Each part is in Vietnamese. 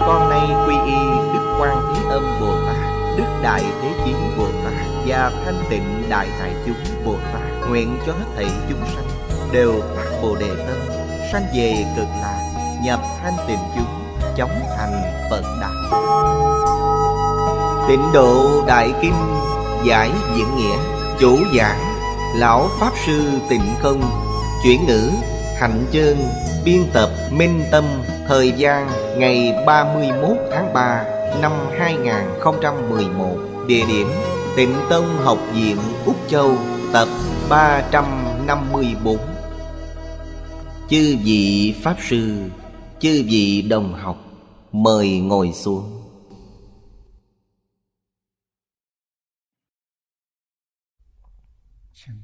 con nay quy y đức quan thế âm bồ tát đức đại thế chín bồ tát và thanh tịnh đại hải chúng bồ tát nguyện cho hết thảy chúng sanh đều phát bồ đề tâm sanh về cực lạc nhập thanh tịnh chúng chóng thành phật đạo tịnh độ đại kinh giải diễn nghĩa chủ giảng lão pháp sư tịnh công chuyển ngữ hạnh chơn biên tập minh tâm Thời gian ngày 31 tháng 3 năm 2011 Địa điểm Tịnh Tông Học viện Úc Châu tập 354 Chư vị Pháp Sư, chư vị đồng học, mời ngồi xuống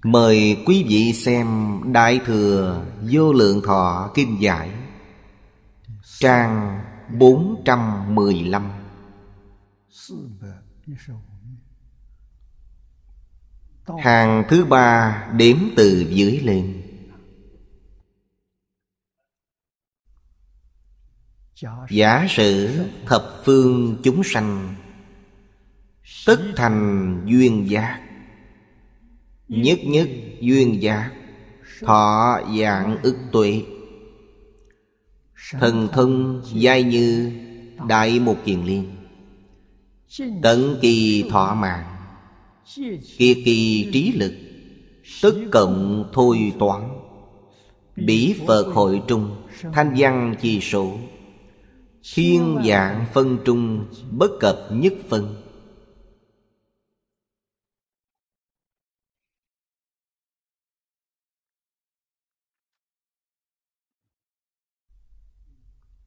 Mời quý vị xem Đại Thừa Vô Lượng Thọ Kim Giải Trang 415 Hàng thứ ba đếm từ dưới lên Giả sử thập phương chúng sanh Tất thành duyên giác Nhất nhất duyên giác Thọ dạng ức tuệ Thần thân giai như Đại một kiền liên Tận kỳ thọ mạng Kia kỳ trí lực Tức cộng thôi toán Bỉ Phật hội trung Thanh văn chi số Thiên dạng phân trung Bất cập nhất phân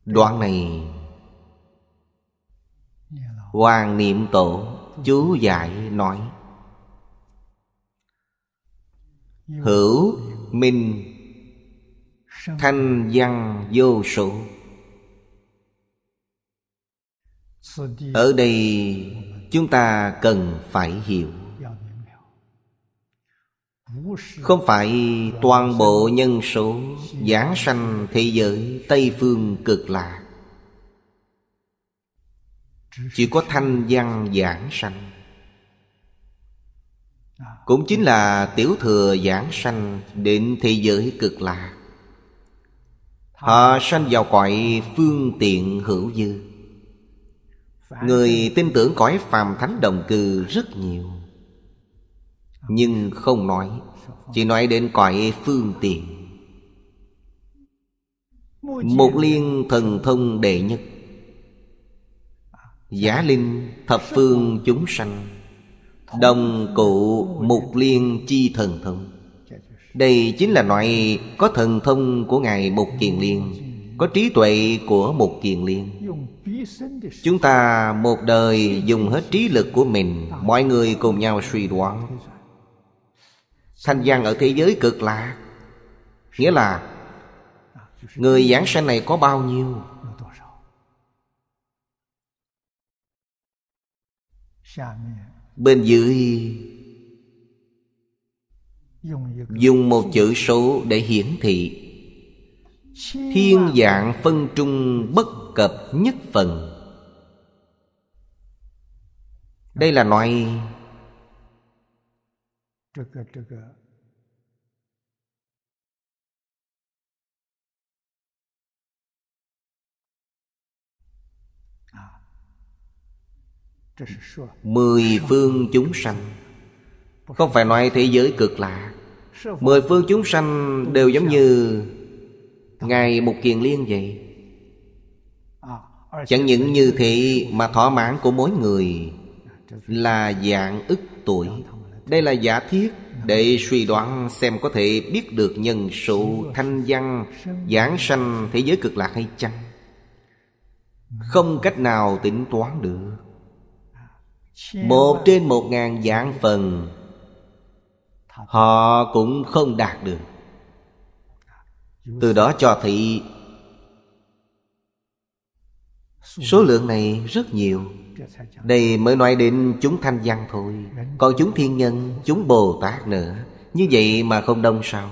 Đoạn này Hoàng niệm tổ chú dạy nói Hữu minh Thanh văn vô số Ở đây chúng ta cần phải hiểu không phải toàn bộ nhân số Giảng sanh thế giới Tây Phương cực lạc Chỉ có thanh văn giảng sanh Cũng chính là tiểu thừa giảng sanh Đến thế giới cực lạc Họ sanh vào cõi phương tiện hữu dư Người tin tưởng cõi phàm thánh đồng cư rất nhiều nhưng không nói chỉ nói đến cõi phương tiện một liên thần thông đệ nhất Giả linh thập phương chúng sanh Đồng cụ một liên chi thần thông Đây chính là loại có thần thông của Ngài một Kiền Liên Có trí tuệ của một Kiền Liên Chúng ta một đời dùng hết trí lực của mình Mọi người cùng nhau suy đoán thanh văn ở thế giới cực lạc nghĩa là người giảng sanh này có bao nhiêu bên dưới dùng một chữ số để hiển thị thiên dạng phân trung bất cập nhất phần đây là nói 这个这个 mười à. phương chúng sanh không phải loại thế giới cực lạ mười phương chúng sanh đều giống như ngài một kiền liên vậy chẳng những như thị mà thỏa mãn của mỗi người là dạng ức tuổi đây là giả thiết để suy đoán xem có thể biết được nhân sự thanh văn giảng sanh thế giới cực lạc hay chăng Không cách nào tính toán được Một trên một ngàn dạng phần Họ cũng không đạt được Từ đó cho thấy Số lượng này rất nhiều đây mới nói đến chúng thanh văn thôi Còn chúng thiên nhân, chúng Bồ Tát nữa Như vậy mà không đông sao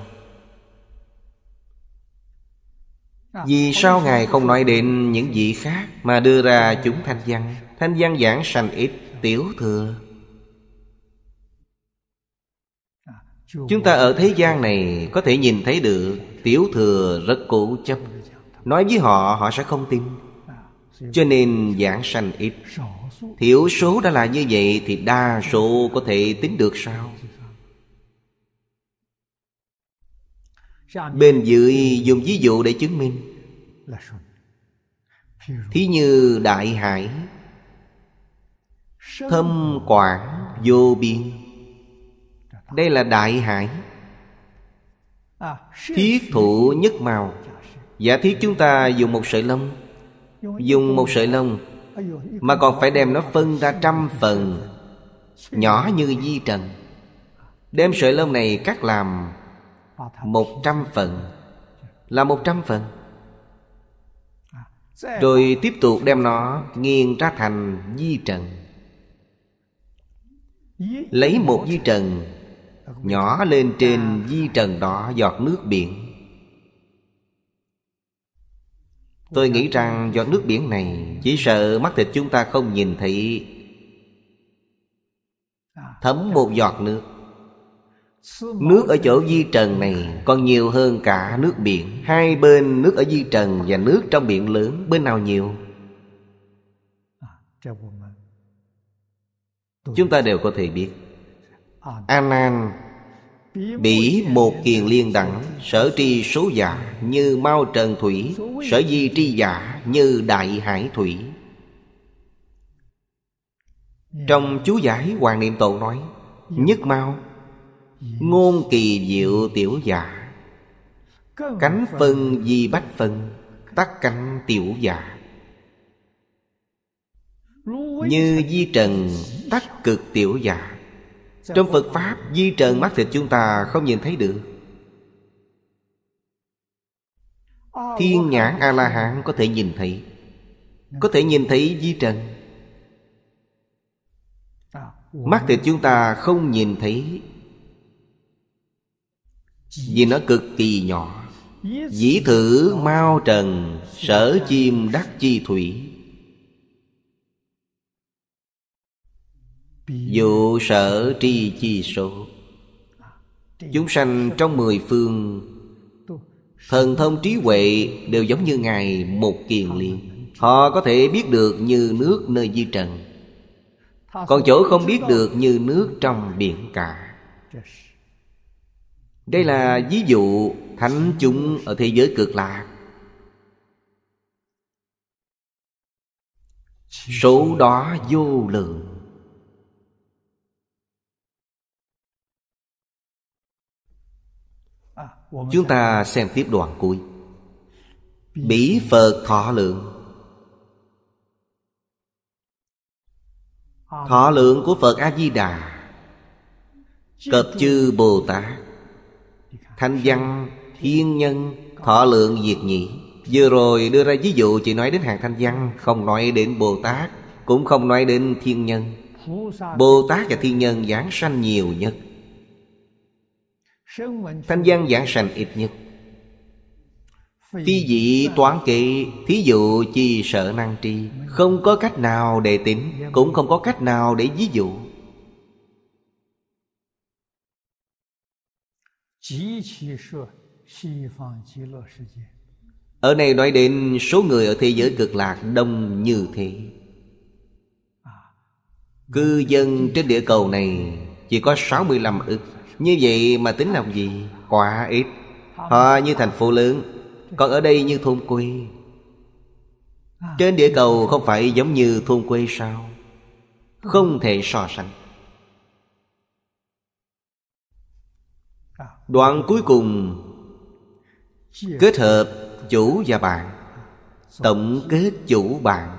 Vì sao Ngài không nói đến những vị khác Mà đưa ra chúng thanh văn Thanh văn giảng sanh ít tiểu thừa Chúng ta ở thế gian này có thể nhìn thấy được Tiểu thừa rất cũ chấp Nói với họ họ sẽ không tin cho nên giảng sanh ít thiểu số đã là như vậy thì đa số có thể tính được sao bên dưới dùng ví dụ để chứng minh thí như đại hải thâm quảng vô biên đây là đại hải thiết thủ nhất màu giả thiết chúng ta dùng một sợi lông dùng một sợi lông mà còn phải đem nó phân ra trăm phần nhỏ như di trần đem sợi lông này cắt làm một trăm phần là một trăm phần rồi tiếp tục đem nó nghiền ra thành di trần lấy một di trần nhỏ lên trên di trần đó giọt nước biển Tôi nghĩ rằng giọt nước biển này Chỉ sợ mắt thịt chúng ta không nhìn thấy Thấm một giọt nước Nước ở chỗ di trần này còn nhiều hơn cả nước biển Hai bên nước ở di trần và nước trong biển lớn Bên nào nhiều? Chúng ta đều có thể biết A Bỉ một kiền liên đẳng Sở tri số giả như mau trần thủy Sở di tri giả như đại hải thủy Trong chú giải Hoàng Niệm Tổ nói Nhất mau Ngôn kỳ diệu tiểu giả Cánh phân di bách phân Tắc cánh tiểu giả Như di trần tắc cực tiểu giả trong Phật Pháp Di trần mắt thịt chúng ta không nhìn thấy được Thiên nhãn A-la-hán có thể nhìn thấy Có thể nhìn thấy di trần Mắt thịt chúng ta không nhìn thấy Vì nó cực kỳ nhỏ Dĩ thử mau trần Sở chim đắc chi thủy Vô sở tri chi số à, Chúng sanh trong mười phương Thần thông trí huệ đều giống như Ngài một kiền liên Họ có thể biết được như nước nơi di trần Còn chỗ không biết được như nước trong biển cả Đây là ví dụ thánh chúng ở thế giới cực lạc Số đó vô lượng Chúng ta xem tiếp đoạn cuối Bỉ Phật thọ lượng Thọ lượng của Phật A-di-đà Cập chư Bồ Tát Thanh văn, thiên nhân, thọ lượng diệt nhị Vừa rồi đưa ra ví dụ chỉ nói đến hàng thanh văn Không nói đến Bồ Tát Cũng không nói đến thiên nhân Bồ Tát và thiên nhân giảng sanh nhiều nhất Thanh văn giảng sanh ít nhất Phi dị toán kỵ Thí dụ chi sợ năng tri Không có cách nào để tính Cũng không có cách nào để ví dụ Ở này nói đến số người ở thế giới cực lạc đông như thế Cư dân trên địa cầu này chỉ có 65 ức như vậy mà tính làm gì Quá ít Họ như thành phố lớn Còn ở đây như thôn quê Trên địa cầu không phải giống như thôn quê sao Không thể so sánh Đoạn cuối cùng Kết hợp chủ và bạn Tổng kết chủ bạn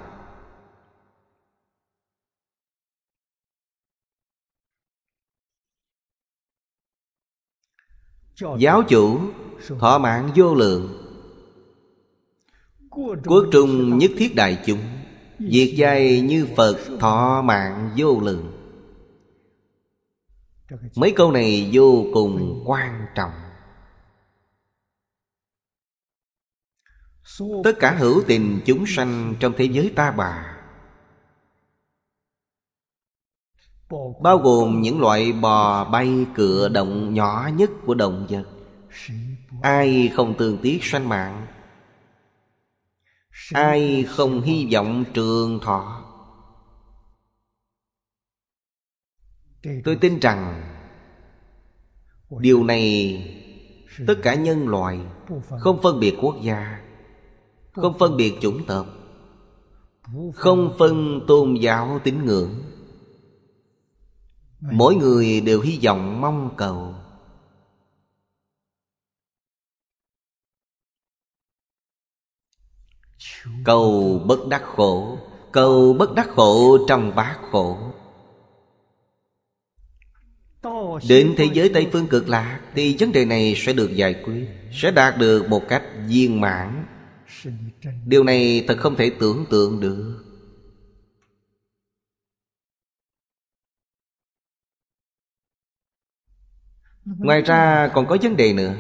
Giáo chủ Thọ mạng vô lượng Quốc trung nhất thiết đại chúng Diệt giai như Phật thọ mạng vô lượng Mấy câu này vô cùng quan trọng Tất cả hữu tình chúng sanh trong thế giới ta bà bao gồm những loại bò bay cựa động nhỏ nhất của động vật ai không tương tiếc sanh mạng ai không hy vọng trường thọ tôi tin rằng điều này tất cả nhân loại không phân biệt quốc gia không phân biệt chủng tộc không phân tôn giáo tín ngưỡng mỗi người đều hy vọng mong cầu cầu bất đắc khổ cầu bất đắc khổ trong bát khổ đến thế giới tây phương cực lạc thì vấn đề này sẽ được giải quyết sẽ đạt được một cách viên mãn điều này thật không thể tưởng tượng được Ừ. Ngoài ra còn có vấn đề nữa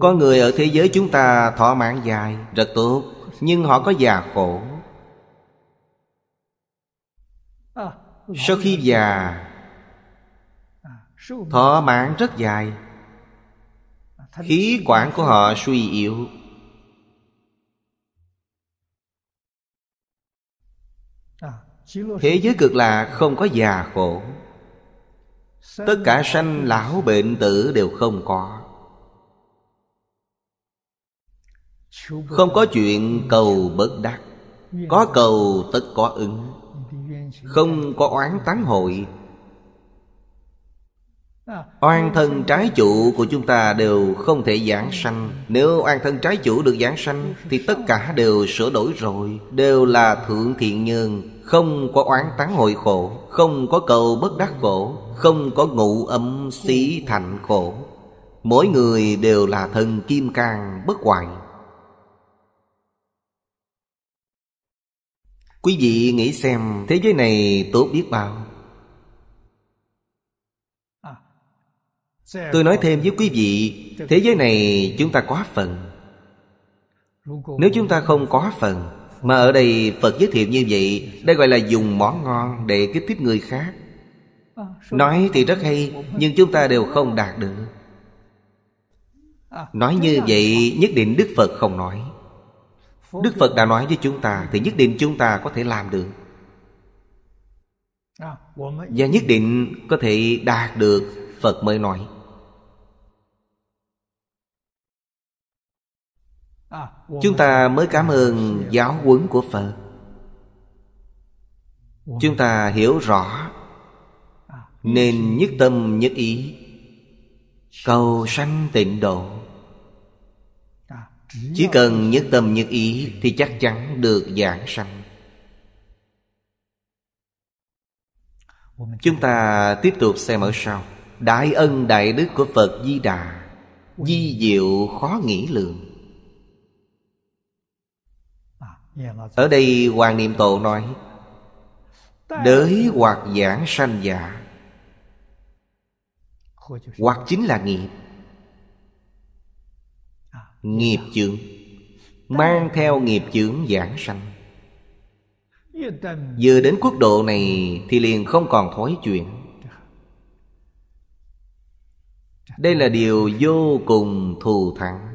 Có người ở thế giới chúng ta thọ mạng dài Rất tốt Nhưng họ có già khổ à, Sau khi già Thọ mạng rất dài Khí quản của họ suy yếu à, Thế giới cực lạc không có già khổ tất cả sanh lão bệnh tử đều không có không có chuyện cầu bất đắc có cầu tất có ứng không có oán tán hội Oan thân trái chủ của chúng ta đều không thể giảng sanh Nếu oan thân trái chủ được giảng sanh Thì tất cả đều sửa đổi rồi Đều là thượng thiện nhân không có oán tán hội khổ Không có cầu bất đắc khổ Không có ngụ âm xí thành khổ Mỗi người đều là thần kim cang bất hoại Quý vị nghĩ xem thế giới này tốt biết bao Tôi nói thêm với quý vị Thế giới này chúng ta quá phần Nếu chúng ta không quá phần mà ở đây Phật giới thiệu như vậy Đây gọi là dùng món ngon để kích thích người khác Nói thì rất hay Nhưng chúng ta đều không đạt được Nói như vậy nhất định Đức Phật không nói Đức Phật đã nói với chúng ta Thì nhất định chúng ta có thể làm được Và nhất định có thể đạt được Phật mới nói chúng ta mới cảm ơn giáo huấn của phật chúng ta hiểu rõ nên nhất tâm nhất ý cầu sanh tịnh độ chỉ cần nhất tâm nhất ý thì chắc chắn được giảng sanh chúng ta tiếp tục xem ở sau đại ân đại đức của phật di đà di diệu khó nghĩ lượng Dạ, Ở đây Hoàng Niệm Tổ nói Đới hoặc giảng sanh giả Hoặc chính là nghiệp à, Nghiệp dạ. chướng Mang theo nghiệp chướng giảng sanh Vừa đến quốc độ này Thì liền không còn thói chuyện Đây là điều vô cùng thù thắng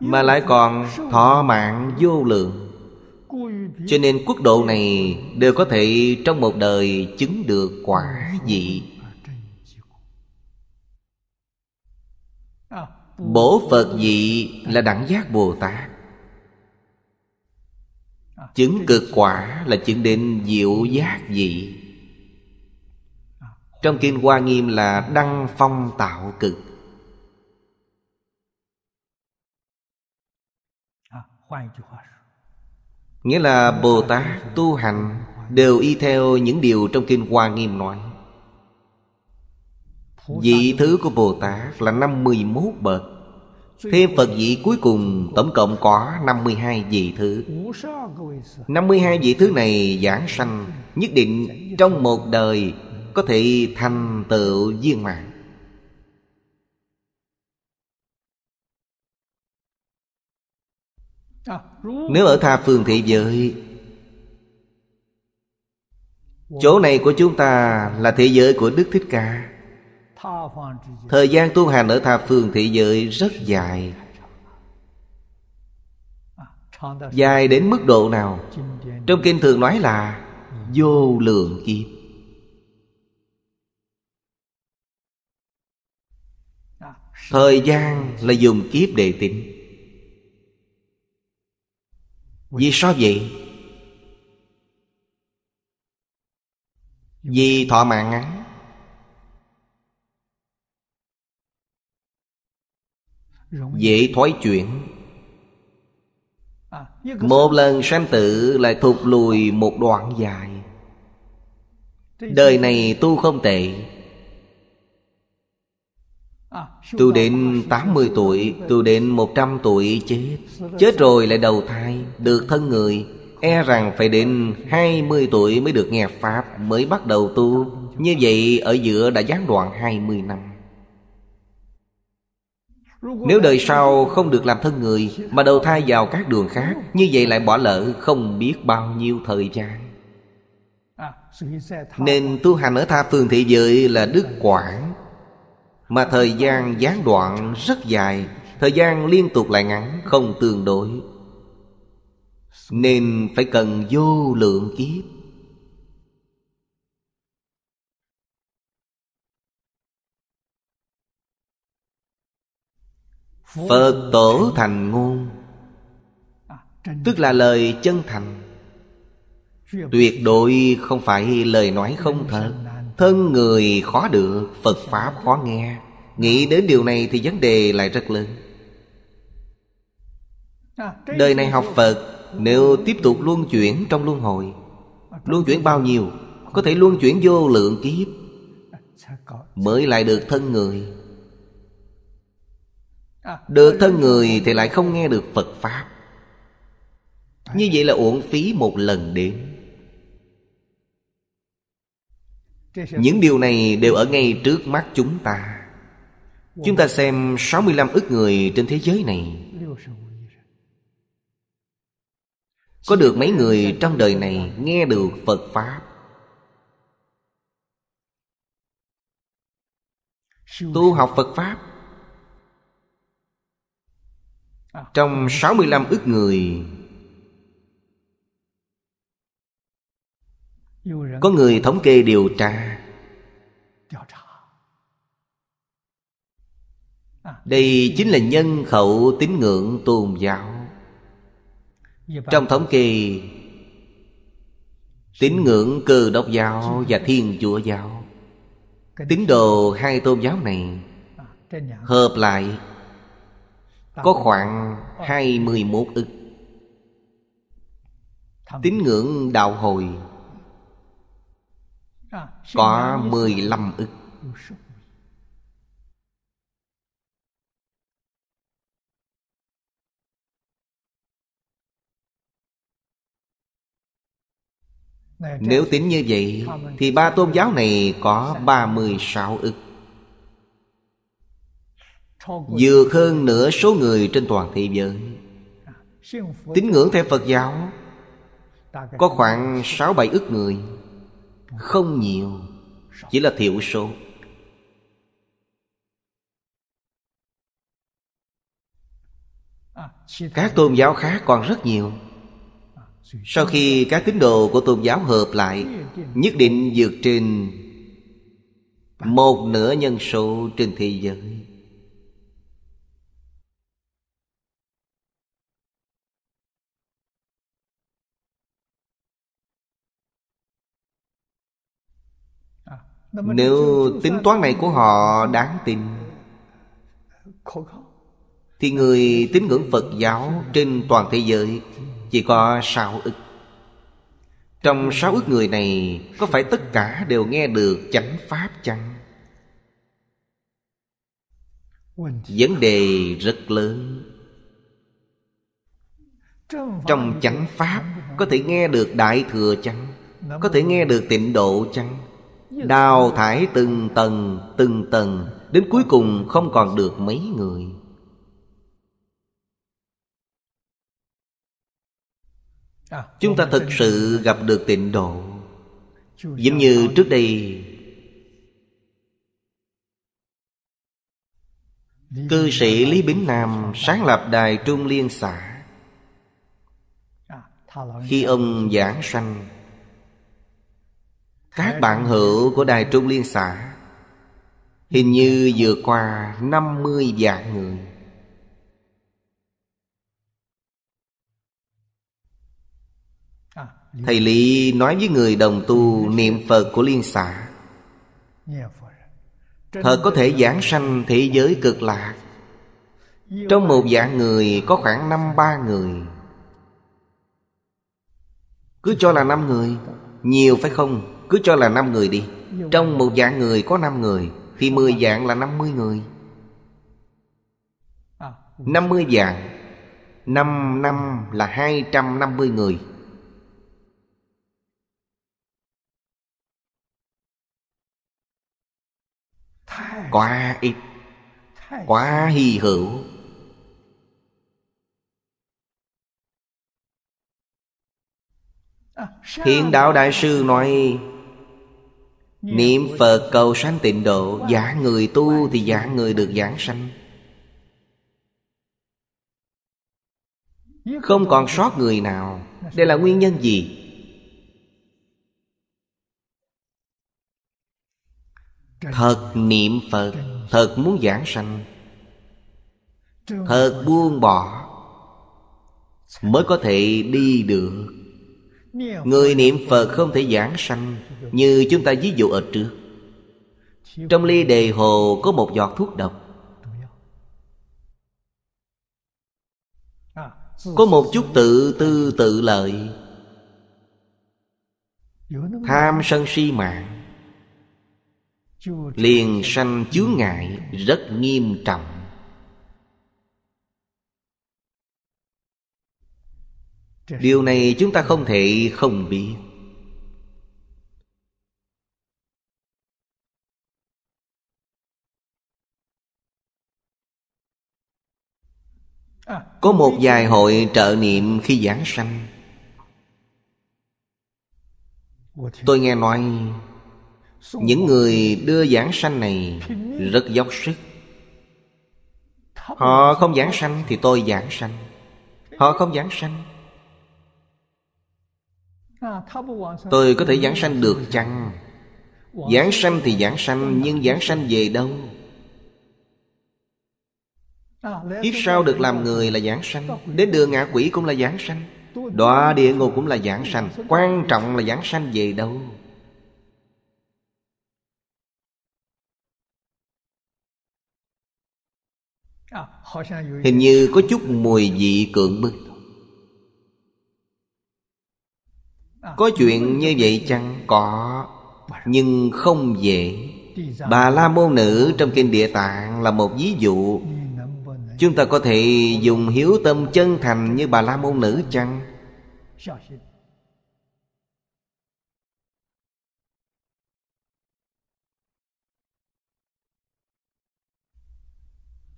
mà lại còn thọ mạng vô lượng cho nên quốc độ này đều có thể trong một đời chứng được quả dị. Bổ Phật dị là đẳng giác Bồ Tát Chứng cực quả là chứng đến diệu giác dị. Trong Kinh Hoa Nghiêm là đăng phong tạo cực Nghĩa là Bồ Tát tu hành Đều y theo những điều trong Kinh Hoa Nghiêm nói Vị thứ của Bồ Tát là 51 bậc Thêm Phật vị cuối cùng tổng cộng có 52 vị thứ 52 vị thứ này giảng sanh Nhất định trong một đời Có thể thành tựu viên mạng Nếu ở tha phương thị giới Chỗ này của chúng ta là thế giới của Đức Thích Ca Thời gian tu hành ở tha phương thị giới rất dài à, Dài đến mức độ nào Trong kinh thường nói là Vô lượng kiếp à, Thời gian là dùng kiếp để tính vì sao vậy? Vì thọ mạng ngắn Dễ thoái chuyển Một lần sanh tử lại thụt lùi một đoạn dài Đời này tu không tệ Tôi đến 80 tuổi Tôi đến 100 tuổi chết Chết rồi lại đầu thai Được thân người E rằng phải đến 20 tuổi mới được nghe Pháp Mới bắt đầu tu Như vậy ở giữa đã gián đoạn 20 năm Nếu đời sau không được làm thân người Mà đầu thai vào các đường khác Như vậy lại bỏ lỡ không biết bao nhiêu thời gian Nên tu hành ở tha phương thị giới là đức quảng mà thời gian gián đoạn rất dài Thời gian liên tục lại ngắn không tương đối Nên phải cần vô lượng kiếp Phật tổ thành ngôn Tức là lời chân thành Tuyệt đối không phải lời nói không thật Thân người khó được Phật Pháp khó nghe Nghĩ đến điều này thì vấn đề lại rất lớn Đời này học Phật Nếu tiếp tục luân chuyển trong luân hồi Luân chuyển bao nhiêu Có thể luân chuyển vô lượng kiếp Mới lại được thân người Được thân người thì lại không nghe được Phật Pháp Như vậy là uổng phí một lần đến Những điều này đều ở ngay trước mắt chúng ta Chúng ta xem 65 ức người trên thế giới này Có được mấy người trong đời này nghe được Phật Pháp Tu học Phật Pháp Trong 65 ức người Có người thống kê điều tra Đây chính là nhân khẩu tín ngưỡng tôn giáo Trong thống kê Tín ngưỡng cơ đốc giáo và thiên chúa giáo Tín đồ hai tôn giáo này Hợp lại Có khoảng 21 ức Tín ngưỡng đạo hồi có 15 ức Nếu tính như vậy Thì ba tôn giáo này có 36 ức Vượt hơn nửa số người trên toàn thế giới Tín ngưỡng theo Phật giáo Có khoảng 6-7 ức người không nhiều chỉ là thiểu số các tôn giáo khác còn rất nhiều sau khi các tín đồ của tôn giáo hợp lại nhất định vượt trên một nửa nhân số trên thế giới Nếu tính toán này của họ đáng tin Thì người tín ngưỡng Phật giáo trên toàn thế giới Chỉ có sáu ức Trong sáu ức người này Có phải tất cả đều nghe được chánh pháp chăng? Vấn đề rất lớn Trong chánh pháp Có thể nghe được Đại Thừa chăng? Có thể nghe được tịnh độ chăng? Đào thải từng tầng từng tầng Đến cuối cùng không còn được mấy người à, Chúng ta thực sự gặp được tịnh độ Giống như trước đây Cư sĩ Lý Bính Nam sáng lập Đài Trung Liên xã à, Khi ông giảng sanh các bạn hữu của Đài Trung Liên xã Hình như vừa qua năm mươi vạn người Thầy Lý nói với người đồng tu niệm Phật của Liên xã Thật có thể giảng sanh thế giới cực lạc Trong một vạn người có khoảng năm ba người Cứ cho là năm người Nhiều phải không? Cứ cho là 5 người đi Trong một dạng người có 5 người Thì 10 dạng là 50 người 50 à, dạng 5 năm là 250 người Quá ít Quá hy hữu à, Thiện Đạo Đại Sư nói Niệm Phật cầu sanh tịnh độ Giả người tu thì giả người được giảng sanh Không còn sót người nào Đây là nguyên nhân gì? Thật niệm Phật Thật muốn giảng sanh Thật buông bỏ Mới có thể đi được Người niệm Phật không thể giảng sanh Như chúng ta ví dụ ở trước Trong ly đề hồ có một giọt thuốc độc à, Có một chút tự tư tự lợi Tham sân si mạng Liền sanh chướng ngại rất nghiêm trọng điều này chúng ta không thể không biết có một vài hội trợ niệm khi giảng sanh tôi nghe nói những người đưa giảng sanh này rất dốc sức họ không giảng sanh thì tôi giảng sanh họ không giảng sanh Tôi có thể giảng sanh được chăng Giảng sanh thì giảng sanh Nhưng giảng sanh về đâu Kiếp sau được làm người là giảng sanh Đến đường ngạ quỷ cũng là giảng sanh Đọa địa ngục cũng là giảng sanh Quan trọng là giảng sanh về đâu Hình như có chút mùi vị cưỡng bức À, có chuyện như vậy chăng? Có Nhưng không dễ Bà La Môn Nữ trong Kinh Địa Tạng là một ví dụ Chúng ta có thể dùng hiếu tâm chân thành như bà La Môn Nữ chăng?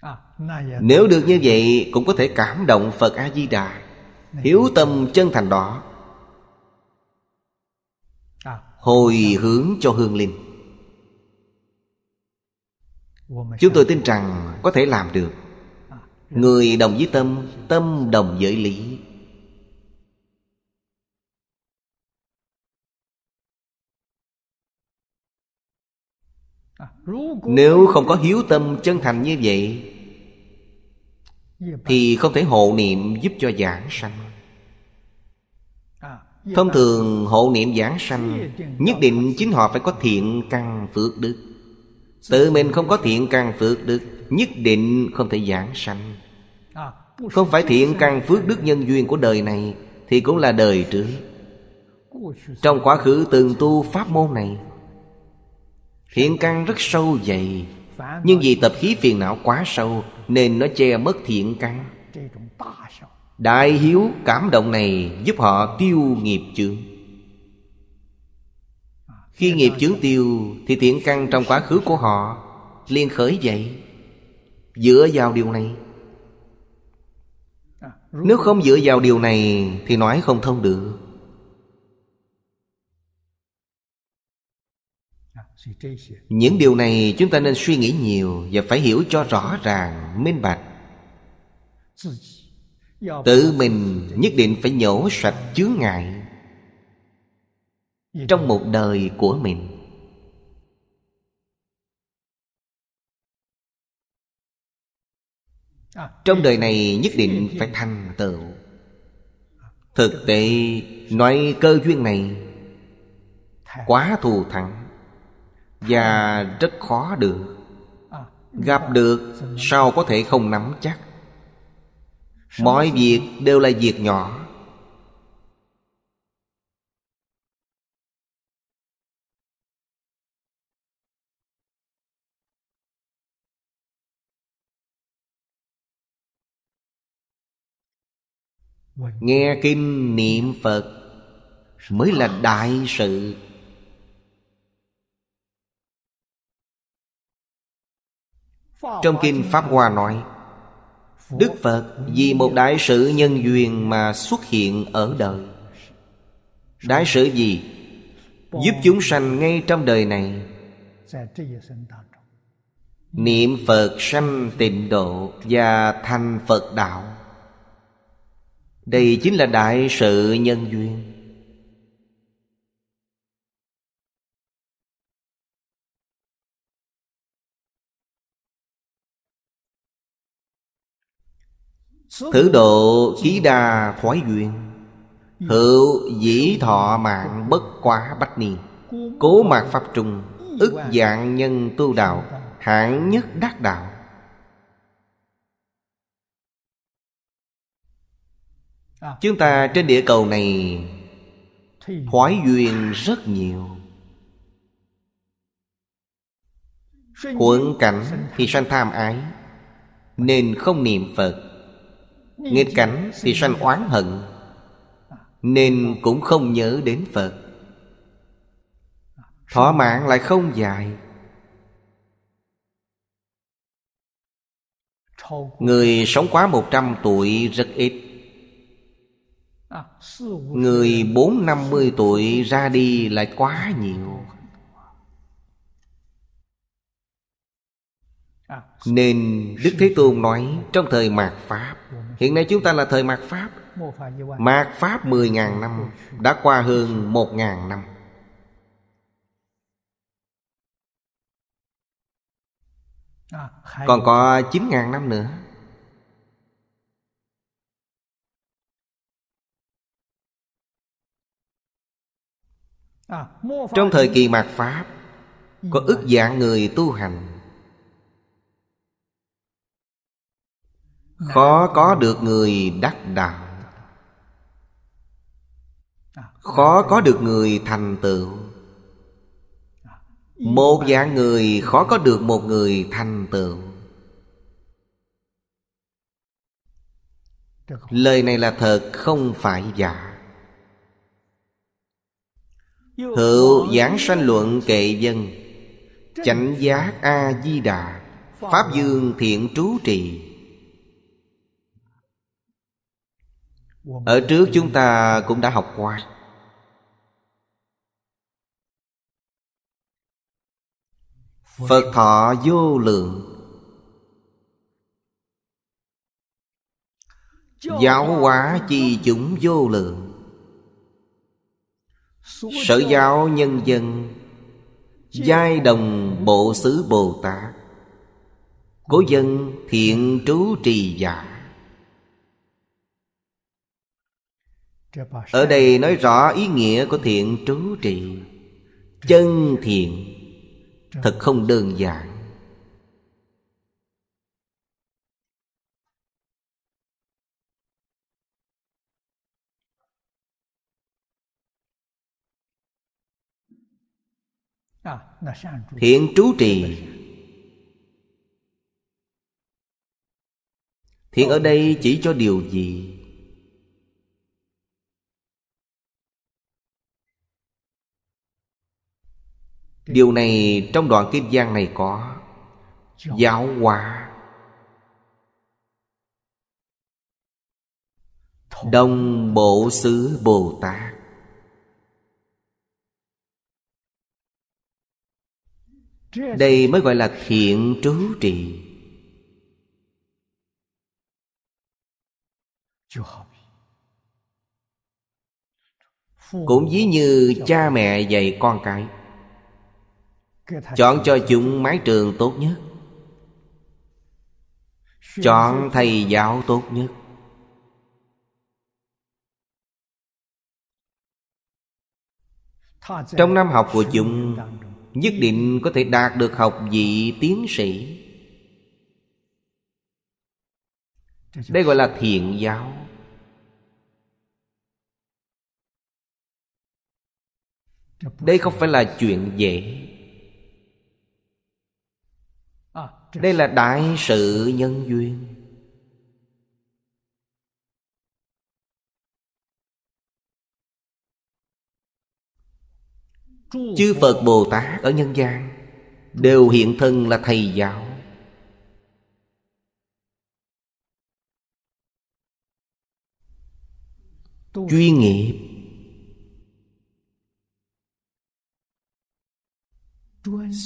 À, à, Nếu được như vậy cũng có thể cảm động Phật A-di-đà Hiếu tâm chân thành đó hồi hướng cho hương linh chúng tôi tin rằng có thể làm được người đồng với tâm tâm đồng với lý nếu không có hiếu tâm chân thành như vậy thì không thể hộ niệm giúp cho giảng sanh Thông thường hộ niệm giảng sanh Nhất định chính họ phải có thiện căn phước đức Tự mình không có thiện căn phước đức Nhất định không thể giảng sanh à, Không phải thiện căn phước đức nhân duyên của đời này Thì cũng là đời trước Trong quá khứ từng tu pháp môn này Thiện căn rất sâu dày Nhưng vì tập khí phiền não quá sâu Nên nó che mất thiện căn Đại hiếu cảm động này giúp họ tiêu nghiệp chướng Khi nghiệp chướng tiêu Thì thiện căn trong quá khứ của họ Liên khởi dậy Dựa vào điều này Nếu không dựa vào điều này Thì nói không thông được Những điều này chúng ta nên suy nghĩ nhiều Và phải hiểu cho rõ ràng, minh bạch Tự mình nhất định phải nhổ sạch chướng ngại Trong một đời của mình Trong đời này nhất định phải thành tựu Thực tế nói cơ duyên này Quá thù thắng Và rất khó được Gặp được sao có thể không nắm chắc mọi việc đều là việc nhỏ nghe kinh niệm phật mới là đại sự trong kinh pháp hoa nói Đức Phật vì một đại sự nhân duyên mà xuất hiện ở đời Đại sự gì? Giúp chúng sanh ngay trong đời này Niệm Phật sanh tịnh độ và thành Phật đạo Đây chính là đại sự nhân duyên thử độ khí đa thoái duyên Hữu dĩ thọ mạng bất quá bách niên Cố mạc pháp trung Ức dạng nhân tu đạo Hạng nhất đắc đạo Chúng ta trên địa cầu này Thoái duyên rất nhiều Huẩn cảnh thì sanh tham ái Nên không niệm Phật Nghịch cảnh thì sanh oán hận Nên cũng không nhớ đến Phật Thọ mạng lại không dài Người sống quá một trăm tuổi rất ít Người bốn năm mươi tuổi ra đi lại quá nhiều Nên Đức Thế Tôn nói trong thời mạt Pháp Hiện nay chúng ta là thời mạt Pháp Mạt Pháp 10.000 năm Đã qua hơn 1.000 năm Còn có 9.000 năm nữa Trong thời kỳ mạt Pháp Có ức dạng người tu hành khó có được người đắc đạo khó có được người thành tựu một dạng người khó có được một người thành tựu lời này là thật không phải giả hữu giảng sanh luận kệ dân chánh giác a di đà pháp dương thiện trú trì ở trước chúng ta cũng đã học qua phật thọ vô lượng giáo hóa chi chúng vô lượng sở giáo nhân dân giai đồng bộ xứ bồ tát cố dân thiện trú trì giả ở đây nói rõ ý nghĩa của thiện trú trị chân thiện thật không đơn giản à, thiện trú trì thiện ở đây chỉ cho điều gì Điều này trong đoạn kinh giang này có Giáo hóa Đồng Bộ Sứ Bồ Tát Đây mới gọi là thiện trú trì Cũng ví như cha mẹ dạy con cái chọn cho chúng mái trường tốt nhất chọn thầy giáo tốt nhất trong năm học của chúng nhất định có thể đạt được học vị tiến sĩ đây gọi là thiện giáo đây không phải là chuyện dễ đây là đại sự nhân duyên chư phật bồ tát ở nhân gian đều hiện thân là thầy giáo chuyên nghiệp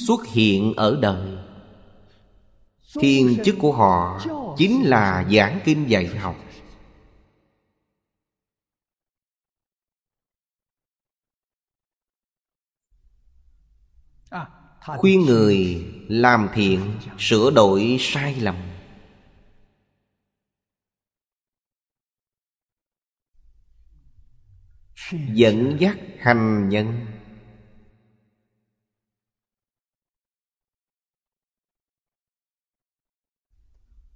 xuất hiện ở đời Thiên chức của họ Chính là giảng kinh dạy học Khuyên người làm thiện Sửa đổi sai lầm Dẫn dắt hành nhân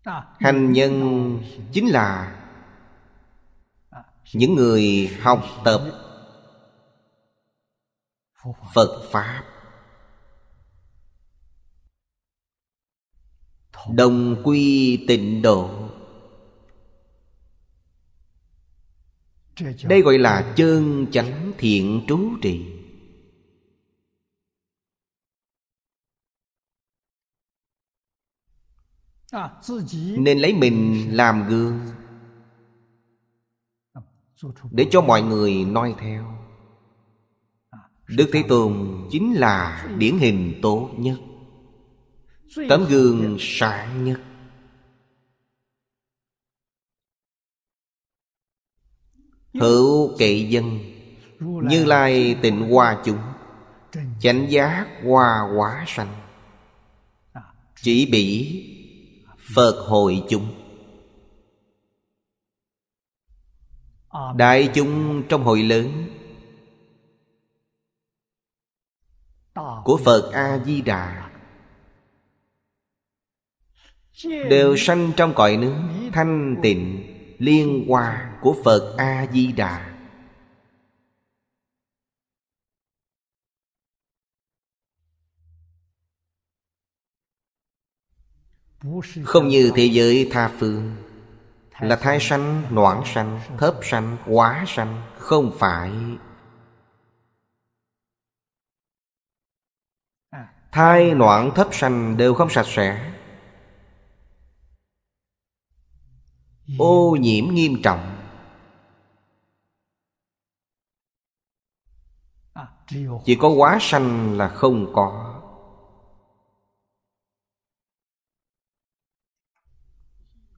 À. hành nhân chính là những người học tập phật pháp đồng quy tịnh độ đây gọi là chân chánh thiện trú trì À, nên lấy mình làm gương để cho mọi người noi theo đức thế tôn chính là điển hình tốt nhất tấm gương sáng nhất hữu kệ dân như lai tịnh hoa chúng chánh giác hoa quả sanh chỉ bỉ Phật hội chúng Đại chúng trong hội lớn Của Phật A-di-đà Đều sanh trong cõi nước Thanh tịnh Liên hoa của Phật A-di-đà Không như thế giới tha phương Là thai sanh, noãn sanh, thấp sanh, quá sanh Không phải Thai, noãn, thấp sanh đều không sạch sẽ Ô nhiễm nghiêm trọng Chỉ có quá sanh là không có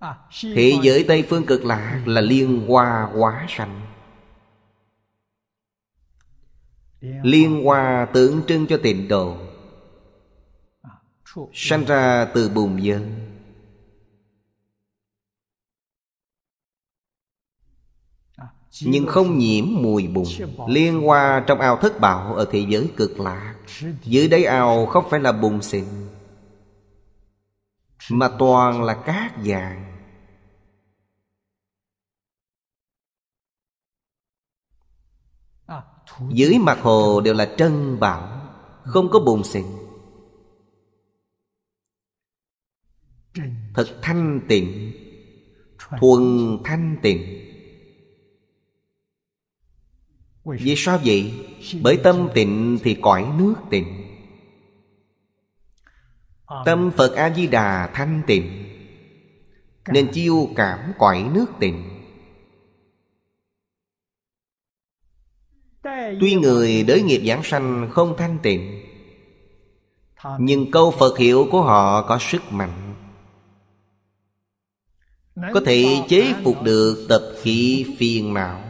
À, thế giới Tây Phương cực lạc là liên hoa quá sanh Liên hoa tượng trưng cho tịnh độ à, Sanh ra từ bùn dơ à, Nhưng không nhiễm mùi bùn Liên hoa trong ao thất bạo ở thế giới cực lạc Dưới đáy ao không phải là bùn xịn Mà toàn là cát vàng Dưới mặt hồ đều là trân bảo Không có bùn xịn Thật thanh tịnh Thuần thanh tịnh Vì sao vậy? Bởi tâm tịnh thì cõi nước tịnh Tâm Phật A-di-đà thanh tịnh Nên chiêu cảm cõi nước tịnh Tuy người đới nghiệp giảng sanh không thanh tịnh Nhưng câu Phật hiệu của họ có sức mạnh Có thể chế phục được tập khí phiền não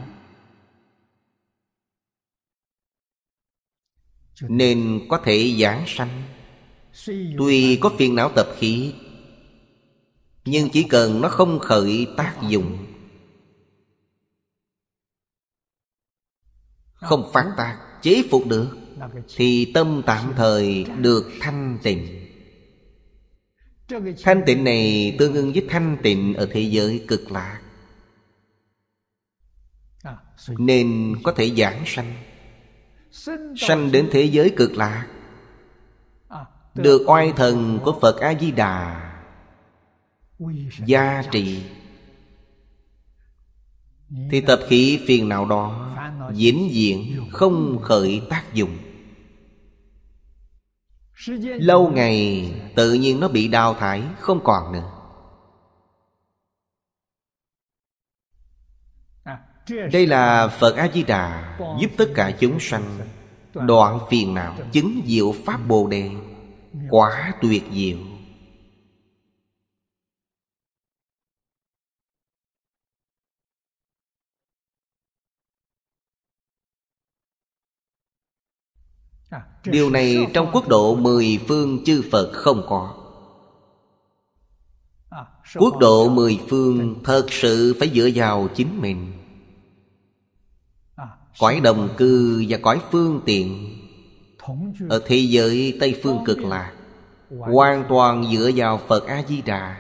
Nên có thể giảng sanh Tuy có phiền não tập khí Nhưng chỉ cần nó không khởi tác dụng không phản tạc chế phục được thì tâm tạm thời được thanh tịnh thanh tịnh này tương ứng với thanh tịnh ở thế giới cực lạc nên có thể giảng sanh sanh đến thế giới cực lạc được oai thần của phật a di đà gia trì thì tập khí phiền nào đó vĩnh diện không khởi tác dụng lâu ngày tự nhiên nó bị đào thải không còn nữa đây là phật a di đà giúp tất cả chúng sanh đoạn phiền não chứng diệu pháp bồ đề quá tuyệt diệu Điều này trong quốc độ mười phương chư Phật không có Quốc độ mười phương thật sự phải dựa vào chính mình Cõi đồng cư và cõi phương tiện Ở thế giới Tây Phương cực lạc Hoàn toàn dựa vào Phật A-di-đà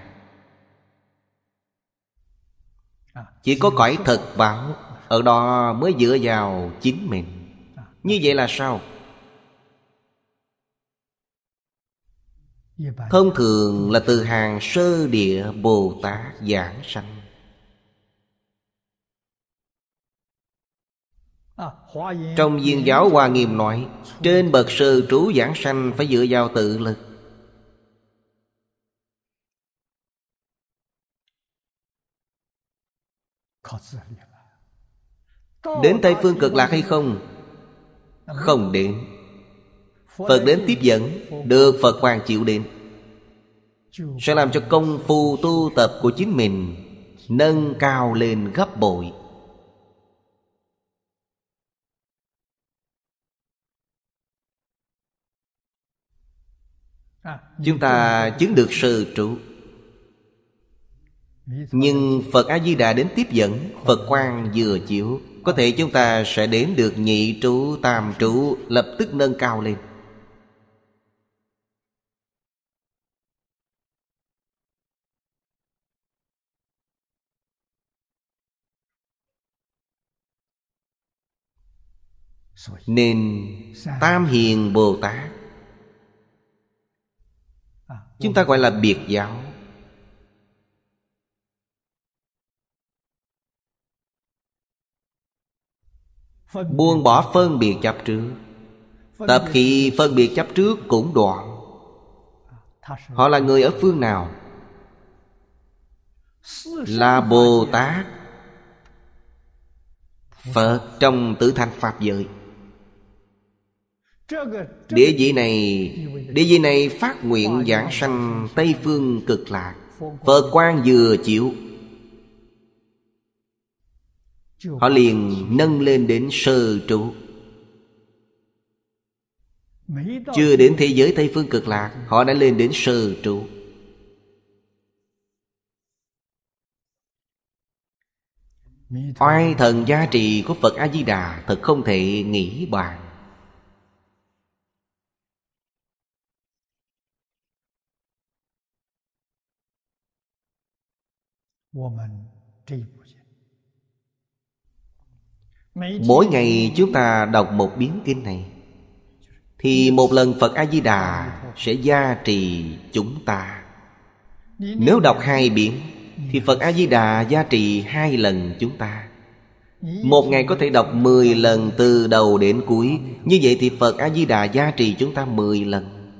Chỉ có cõi thật bảo Ở đó mới dựa vào chính mình Như vậy là sao? Thông thường là từ hàng sơ địa Bồ Tát giảng sanh à, Trong viên giáo Hoa Nghiêm nói Trên bậc sư trú giảng sanh phải dựa vào tự lực Đến Tây Phương Cực Lạc hay không? Không đến Phật đến tiếp dẫn Được Phật Hoàng chịu định Sẽ làm cho công phu tu tập của chính mình Nâng cao lên gấp bội Chúng ta chứng được sự trụ Nhưng Phật A-di-đà đến tiếp dẫn Phật Quang vừa chịu Có thể chúng ta sẽ đến được nhị trụ, tam trụ Lập tức nâng cao lên nên tam hiền bồ tát chúng ta gọi là biệt giáo buông bỏ phân biệt chấp trước tập khi phân biệt chấp trước cũng đoạn họ là người ở phương nào là bồ tát phật trong tử thanh pháp giới Địa vị này Địa vị này phát nguyện giảng sanh Tây phương cực lạc Phật quan vừa chịu Họ liền nâng lên đến sơ trụ Chưa đến thế giới Tây Phương cực lạc Họ đã lên đến sơ trụ Oai thần gia trì của Phật A-di-đà Thật không thể nghĩ bàn mỗi ngày chúng ta đọc một biến kinh này thì một lần phật a di đà sẽ gia trì chúng ta nếu đọc hai biến thì phật a di đà gia trì hai lần chúng ta một ngày có thể đọc mười lần từ đầu đến cuối Như vậy thì Phật A-di-đà gia trì chúng ta mười lần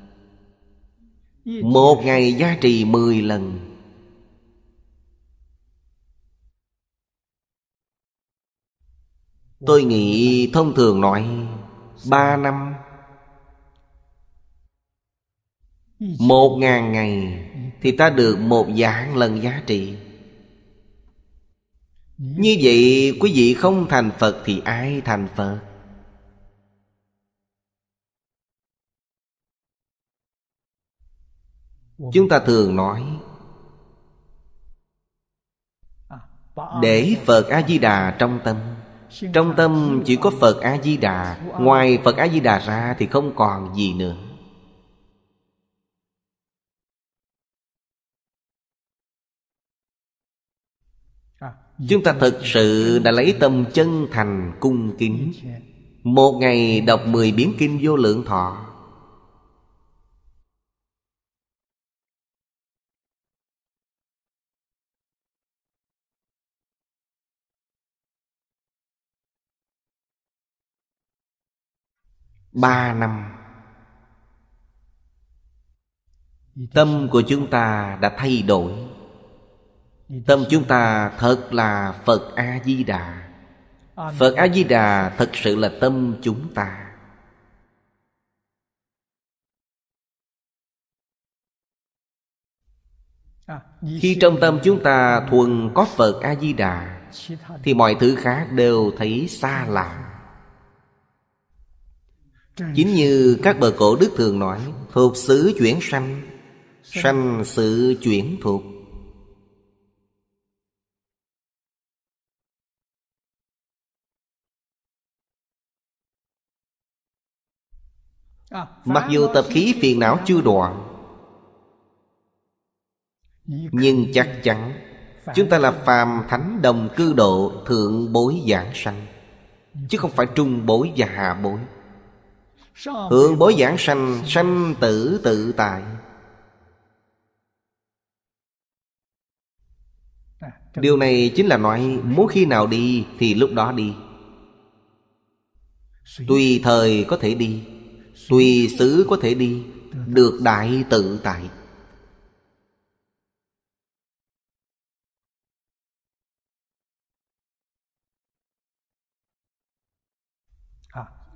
Một ngày gia trì 10 lần Tôi nghĩ thông thường nói Ba năm Một ngàn ngày Thì ta được một dạng lần giá trị Như vậy quý vị không thành Phật Thì ai thành Phật Chúng ta thường nói Để Phật A-di-đà trong tâm trong tâm chỉ có Phật A-di-đà Ngoài Phật A-di-đà ra thì không còn gì nữa Chúng ta thực sự đã lấy tâm chân thành cung kính Một ngày đọc mười biến kinh vô lượng thọ ba năm tâm của chúng ta đã thay đổi tâm chúng ta thật là phật a di đà phật a di đà thật sự là tâm chúng ta khi trong tâm chúng ta thuần có phật a di đà thì mọi thứ khác đều thấy xa lạ Chính như các bờ cổ đức thường nói Thuộc xứ chuyển sanh Sanh sự chuyển thuộc à, Mặc dù tập khí phiền não chưa đoạn Nhưng chắc chắn Chúng ta là phàm thánh đồng cư độ Thượng bối giảng sanh Chứ không phải trung bối và hạ bối hướng bối giảng sanh Sanh tử tự tại à, Điều này chính là nói Muốn khi nào đi thì lúc đó đi Tùy thời có thể đi Tùy xứ có thể đi Được đại tự tại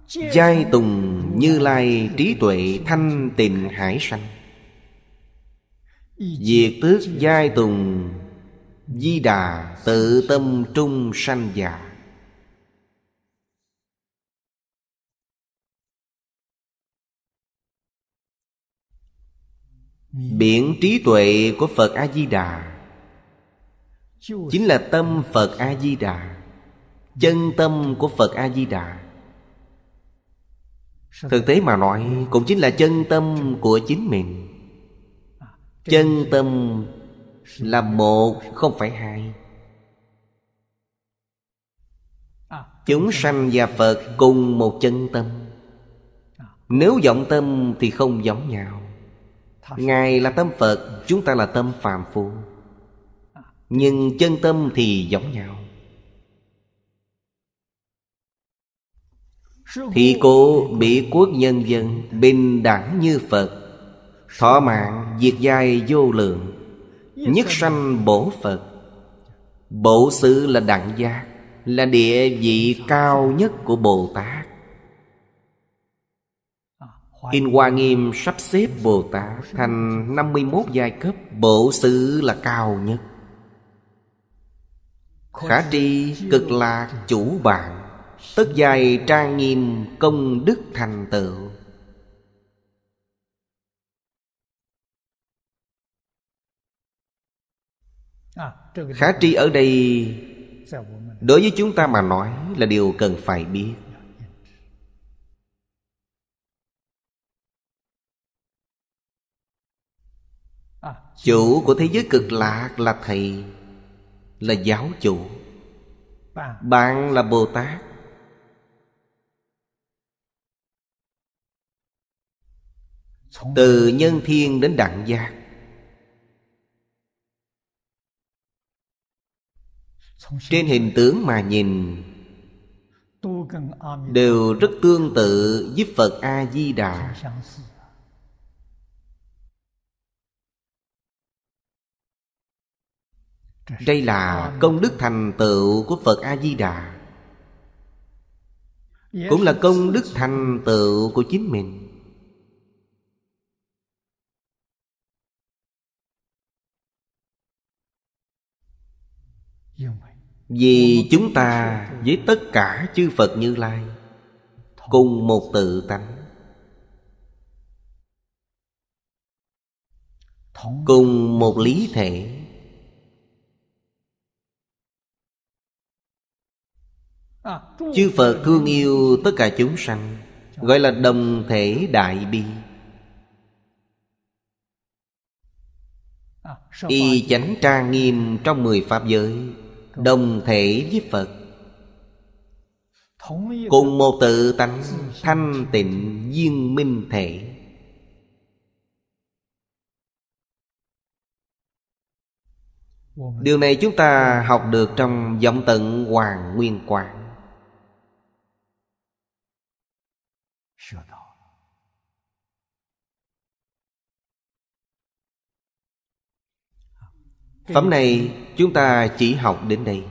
Giai tùng như lai trí tuệ thanh tịnh hải sanh Diệt tước giai tùng Di đà tự tâm trung sanh già Biển trí tuệ của Phật A-di-đà Chính là tâm Phật A-di-đà Chân tâm của Phật A-di-đà Thực tế mà nói Cũng chính là chân tâm của chính mình à, Chân tâm là một không phải hai à, Chúng sanh và Phật cùng một chân tâm à. Nếu vọng tâm thì không giống nhau Ngài là tâm Phật Chúng ta là tâm phàm phu Nhưng chân tâm thì giống nhau Thì cô bị quốc nhân dân bình đẳng như Phật Thọ mạng diệt giai vô lượng Nhất sanh bổ Phật Bổ xứ là đẳng gia Là địa vị cao nhất của Bồ Tát Kinh Hoa Nghiêm sắp xếp Bồ Tát thành 51 giai cấp bổ xứ là cao nhất Khả tri cực lạc chủ bạn Tức dài trang nghiêm công đức thành tựu à, Khả tri ở đây Đối với chúng ta mà nói là điều cần phải biết à, Chủ của thế giới cực lạc là Thầy Là giáo chủ Bạn là Bồ Tát Từ nhân thiên đến đẳng gia Trên hình tướng mà nhìn Đều rất tương tự với Phật A-di-đà Đây là công đức thành tựu của Phật A-di-đà Cũng là công đức thành tựu của chính mình Vì chúng ta với tất cả chư Phật Như Lai Cùng một tự tánh Cùng một lý thể Chư Phật thương yêu tất cả chúng sanh Gọi là đồng thể đại bi Y chánh tra nghiêm trong mười pháp giới Đồng thể với Phật Cùng một tự tánh thanh tịnh viên minh thể Điều này chúng ta học được trong vọng tận Hoàng Nguyên Quang Phẩm này chúng ta chỉ học đến đây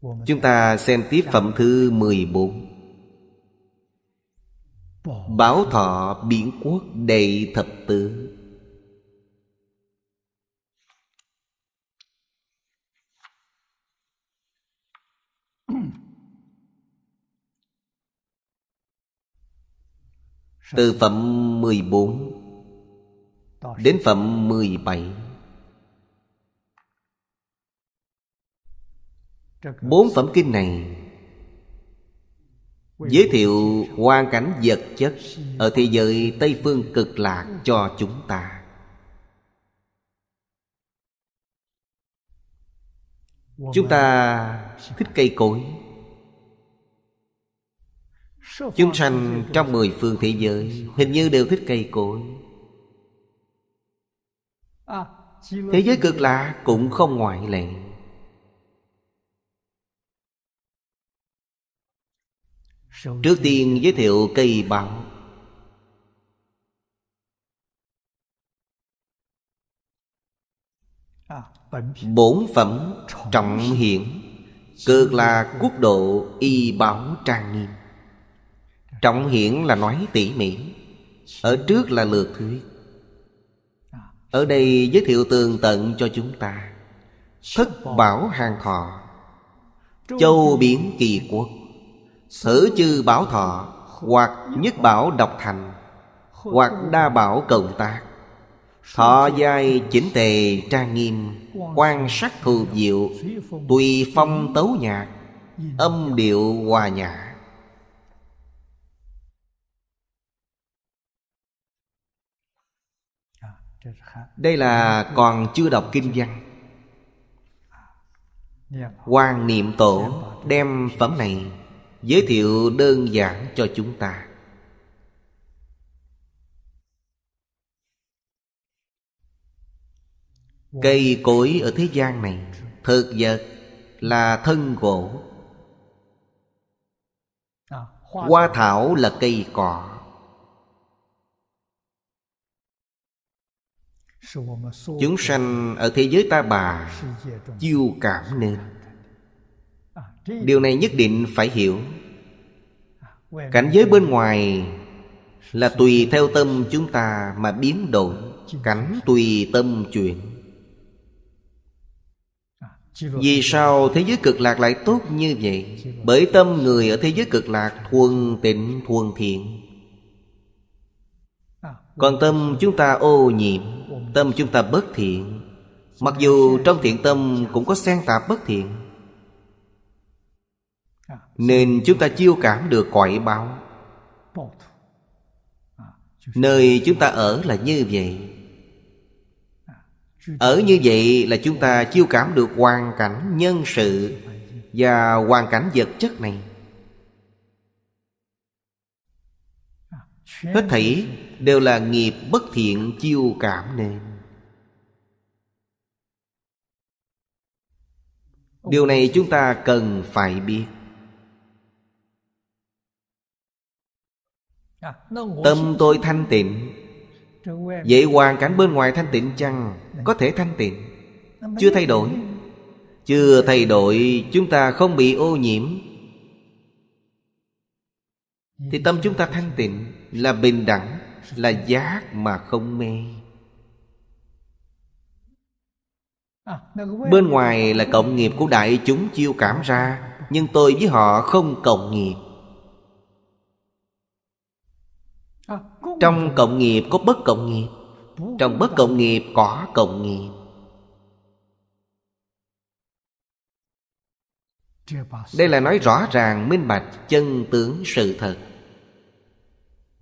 Chúng ta xem tiếp phẩm thứ 14 Bảo thọ biển quốc đầy thập tử Từ phẩm 14 Đến phẩm 17 Bốn phẩm kinh này Giới thiệu hoàn cảnh vật chất Ở thế giới Tây Phương cực lạc cho chúng ta Chúng ta thích cây cối Chúng sanh trong mười phương thế giới Hình như đều thích cây cối thế giới cực lạ cũng không ngoại lệ trước tiên giới thiệu cây bảo bổn phẩm trọng hiển cực là quốc độ y bảo trang nghiêm trọng hiển là nói tỉ mỉ ở trước là lượt thuyết ở đây giới thiệu tường tận cho chúng ta Thất bảo hàng thọ Châu biển kỳ quốc Thử chư bảo thọ Hoặc nhất bảo độc thành Hoặc đa bảo cộng tác Thọ giai chỉnh tề trang nghiêm quan sát thù diệu Tùy phong tấu nhạc Âm điệu hòa nhã đây là còn chưa đọc kinh văn quan niệm tổ đem phẩm này giới thiệu đơn giản cho chúng ta cây cối ở thế gian này thực vật là thân gỗ hoa thảo là cây cỏ Chúng sanh ở thế giới ta bà Chiêu cảm nên à, Điều này nhất định phải hiểu à, Cảnh giới bên ngoài Là tùy theo tâm chúng ta mà biến đổi Cảnh tùy tâm chuyển à, Vì sao thế giới cực lạc lại tốt như vậy Bởi tâm người ở thế giới cực lạc thuần tịnh thuần thiện còn tâm chúng ta ô nhiễm Tâm chúng ta bất thiện Mặc dù trong thiện tâm cũng có xen tạp bất thiện Nên chúng ta chiêu cảm được quậy báo Nơi chúng ta ở là như vậy Ở như vậy là chúng ta chiêu cảm được hoàn cảnh nhân sự Và hoàn cảnh vật chất này Hết thảy đều là nghiệp bất thiện chiêu cảm nên điều này chúng ta cần phải biết tâm tôi thanh tịnh vậy hoàn cảnh bên ngoài thanh tịnh chăng có thể thanh tịnh chưa thay đổi chưa thay đổi chúng ta không bị ô nhiễm thì tâm chúng ta thanh tịnh là bình đẳng là giác mà không mê Bên ngoài là cộng nghiệp của đại chúng chiêu cảm ra Nhưng tôi với họ không cộng nghiệp Trong cộng nghiệp có bất cộng nghiệp Trong bất cộng nghiệp có cộng nghiệp Đây là nói rõ ràng minh bạch chân tướng sự thật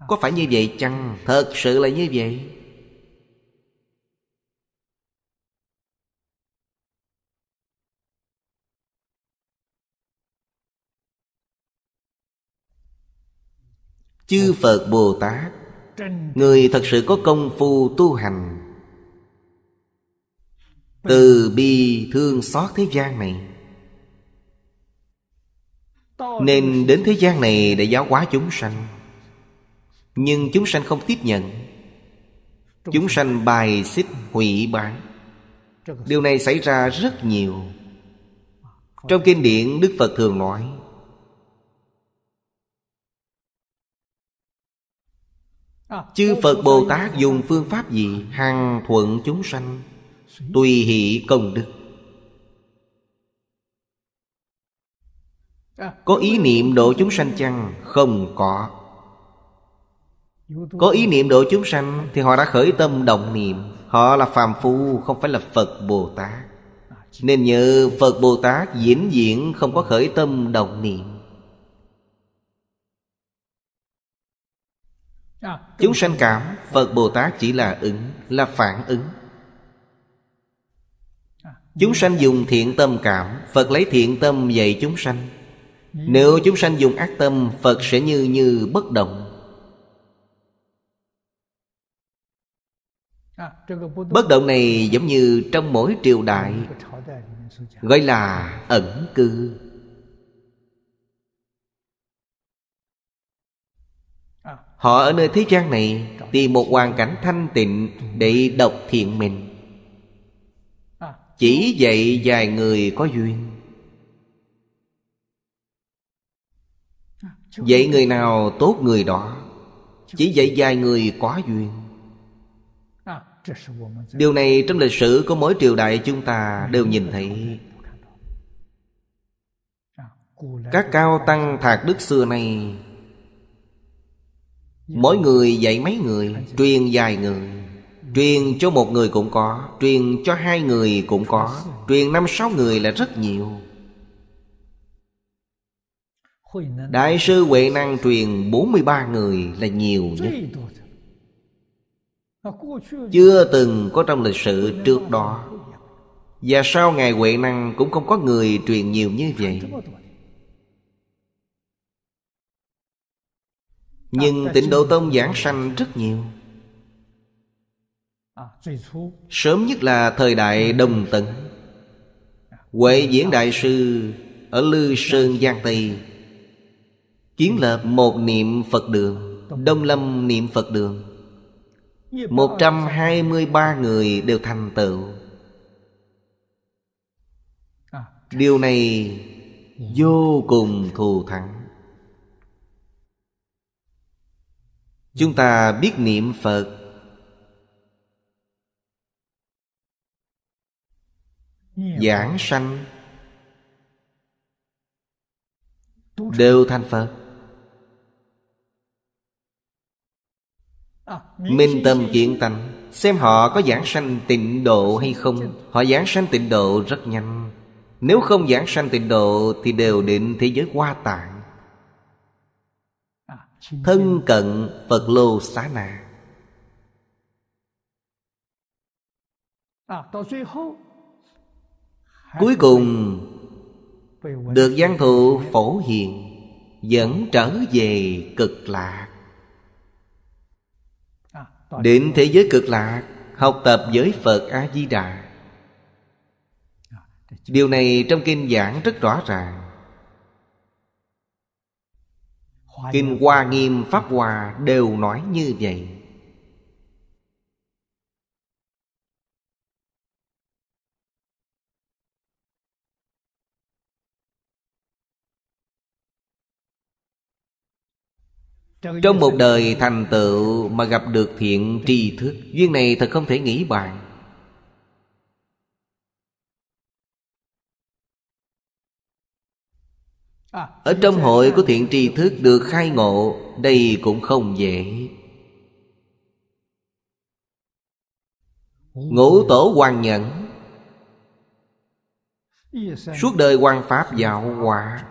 có phải như vậy chăng? Thật sự là như vậy Chư Phật Bồ Tát Người thật sự có công phu tu hành Từ bi thương xót thế gian này Nên đến thế gian này để giáo hóa chúng sanh nhưng chúng sanh không tiếp nhận Chúng sanh bài xích hủy bán Điều này xảy ra rất nhiều Trong kinh điển Đức Phật thường nói Chư Phật Bồ Tát dùng phương pháp gì Hằng thuận chúng sanh Tùy hỷ công đức Có ý niệm độ chúng sanh chăng Không có có ý niệm độ chúng sanh Thì họ đã khởi tâm đồng niệm Họ là phàm phu không phải là Phật Bồ Tát Nên nhờ Phật Bồ Tát diễn diễn không có khởi tâm đồng niệm Chúng sanh cảm Phật Bồ Tát chỉ là ứng Là phản ứng Chúng sanh dùng thiện tâm cảm Phật lấy thiện tâm dạy chúng sanh Nếu chúng sanh dùng ác tâm Phật sẽ như như bất động bất động này giống như trong mỗi triều đại gọi là ẩn cư họ ở nơi thế gian này tìm một hoàn cảnh thanh tịnh để độc thiện mình chỉ dạy vài người có duyên dạy người nào tốt người đó chỉ dạy vài người có duyên điều này trong lịch sử của mỗi triều đại chúng ta đều nhìn thấy các cao tăng thạc đức xưa nay mỗi người dạy mấy người truyền dài người truyền cho một người cũng có truyền cho hai người cũng có truyền năm sáu người là rất nhiều Đại sư Huệ Năng truyền 43 người là nhiều nhất chưa từng có trong lịch sử trước đó và sau ngày huệ năng cũng không có người truyền nhiều như vậy nhưng tịnh độ tông giảng sanh rất nhiều à, sớm nhất là thời đại ừ. đồng tận huệ diễn đại sư ở lư sơn ừ. giang tây kiến lập một niệm phật đường đông lâm niệm phật đường 123 người đều thành tựu à, Điều này ừ. vô cùng thù thắng Chúng ta biết niệm Phật Giảng sanh Đều thành Phật Minh tâm kiện tánh Xem họ có giảng sanh tịnh độ hay không Họ giảng sanh tịnh độ rất nhanh Nếu không giảng sanh tịnh độ Thì đều định thế giới hoa tạng Thân cận Phật lô xá na Cuối cùng Được giang thụ phổ hiện Dẫn trở về cực lạc Đến thế giới cực lạc Học tập với Phật A-di-đà dạ, Điều này trong kinh giảng rất rõ ràng Kinh Hoa Nghiêm Pháp Hòa đều nói như vậy Trong một đời thành tựu mà gặp được thiện tri thức Duyên này thật không thể nghĩ bàn à, Ở trong hội của thiện tri thức được khai ngộ Đây cũng không dễ Ngũ tổ hoàng nhẫn Suốt đời quan pháp giáo hóa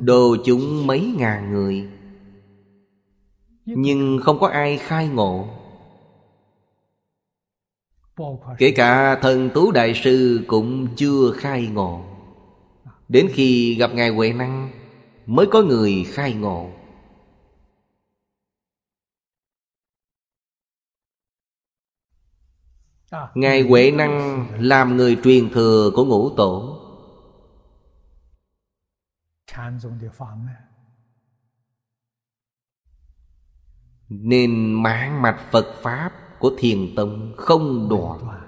đồ chúng mấy ngàn người nhưng không có ai khai ngộ kể cả thần tú đại sư cũng chưa khai ngộ đến khi gặp ngài huệ năng mới có người khai ngộ ngài huệ năng làm người truyền thừa của ngũ tổ nên mạng mặt phật pháp của thiền tông không đoạn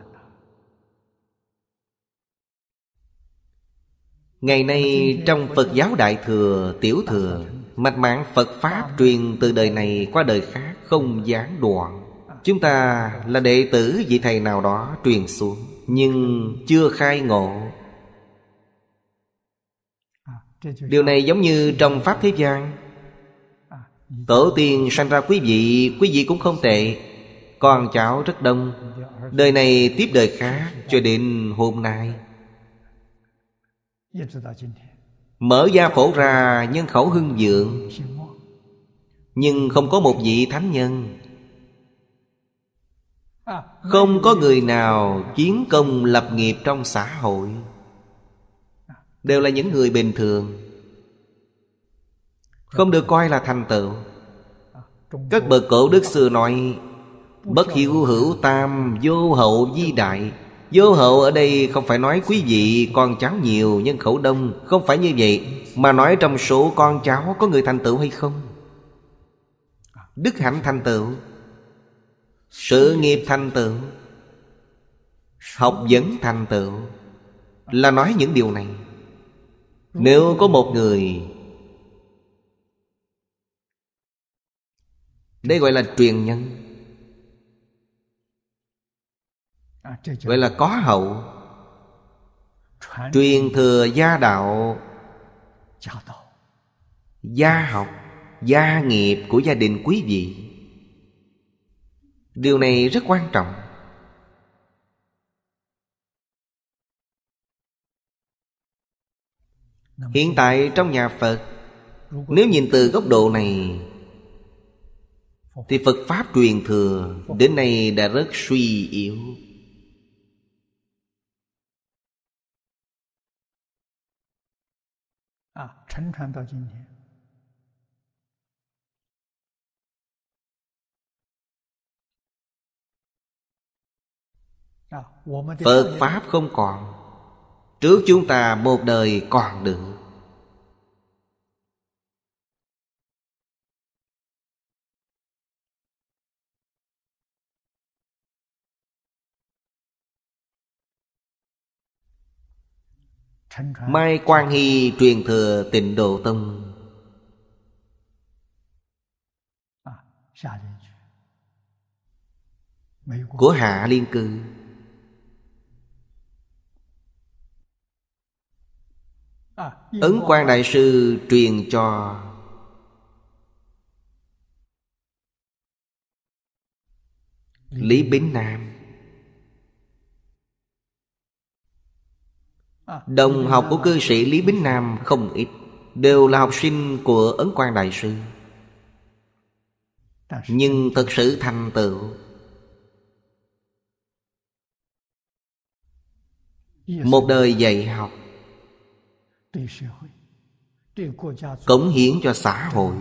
ngày nay trong phật giáo đại thừa tiểu thừa mạch mạng phật pháp truyền từ đời này qua đời khác không gián đoạn chúng ta là đệ tử vị thầy nào đó truyền xuống nhưng chưa khai ngộ điều này giống như trong pháp thế gian tổ tiên sanh ra quý vị quý vị cũng không tệ con cháu rất đông đời này tiếp đời khác cho đến hôm nay mở gia phổ ra nhân khẩu hưng vượng nhưng không có một vị thánh nhân không có người nào chiến công lập nghiệp trong xã hội đều là những người bình thường không được coi là thành tựu các bậc cổ đức xưa nói bất hiểu hữu tam vô hậu di đại vô hậu ở đây không phải nói quý vị con cháu nhiều nhân khẩu đông không phải như vậy mà nói trong số con cháu có người thành tựu hay không đức hạnh thành tựu sự nghiệp thành tựu học vấn thành tựu là nói những điều này nếu có một người đây gọi là truyền nhân à, gọi là có hậu truyền thừa gia đạo gia học gia nghiệp của gia đình quý vị điều này rất quan trọng hiện tại trong nhà phật nếu nhìn từ góc độ này thì phật pháp truyền thừa đến nay đã rất suy yếu Phật Pháp không còn Trước chúng ta một đời còn được Mai Quang Hy truyền thừa tịnh độ tông à, Của Hạ Liên Cư ấn à, quang đại sư truyền cho lý bính nam à, đồng học của cư sĩ lý bính nam không ít đều là học sinh của ấn quang đại sư nhưng thực sự thành tựu một đời dạy học cống hiến cho xã hội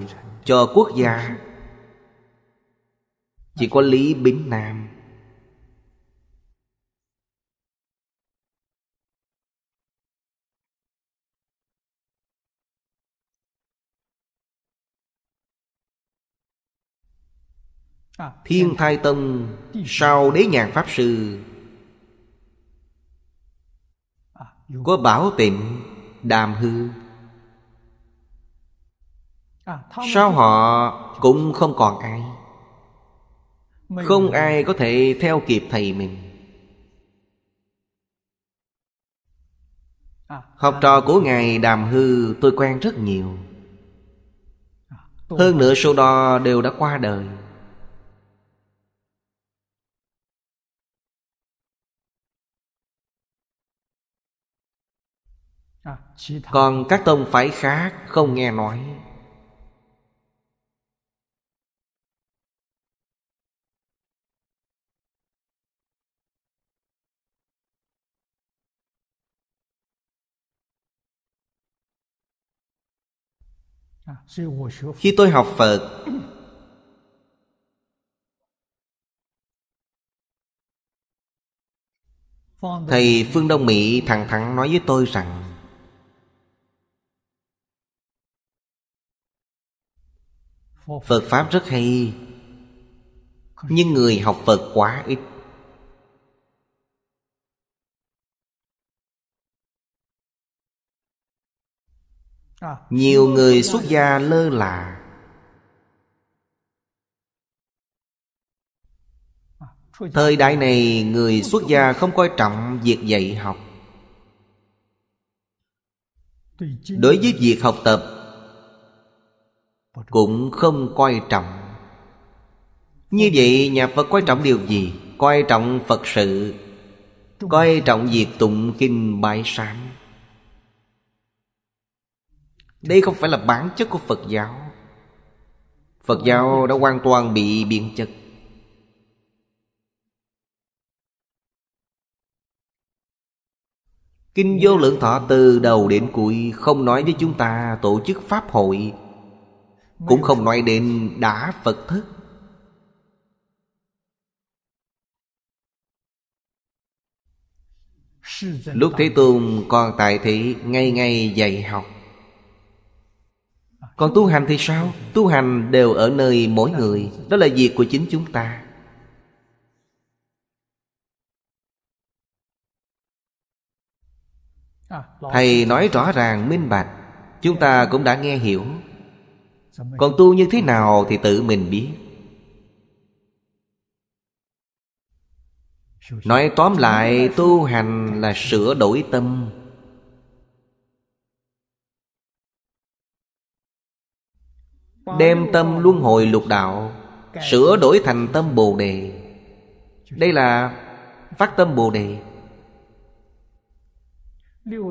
cho quốc gia chỉ có lý bính nam à, Thiên Thai Tông Sau đế nhàn Pháp Sư à, Có bảo tịnh đàm hư à, sao họ cũng không còn ai Không ai có thể theo kịp thầy mình à, Học à. trò của Ngài Đàm Hư tôi quen rất nhiều Hơn nữa số đo đều đã qua đời còn các tông phái khác không nghe nói à, khi tôi học phật thầy phương đông mỹ thẳng thắn nói với tôi rằng phật pháp rất hay nhưng người học phật quá ít nhiều người xuất gia lơ là thời đại này người xuất gia không coi trọng việc dạy học đối với việc học tập cũng không coi trọng như vậy nhà phật coi trọng điều gì coi trọng phật sự coi trọng việc tụng kinh bái sám đây không phải là bản chất của phật giáo phật giáo đã hoàn toàn bị biến chất Kinh vô lượng thọ từ đầu đến cuối không nói với chúng ta tổ chức pháp hội cũng không nói đến đã Phật thức Lúc Thế Tôn còn tại thị Ngay ngay dạy học Còn tu hành thì sao Tu hành đều ở nơi mỗi người Đó là việc của chính chúng ta Thầy nói rõ ràng minh bạch Chúng ta cũng đã nghe hiểu còn tu như thế nào thì tự mình biết nói tóm lại tu hành là sửa đổi tâm đem tâm luân hồi lục đạo sửa đổi thành tâm bồ đề đây là phát tâm bồ đề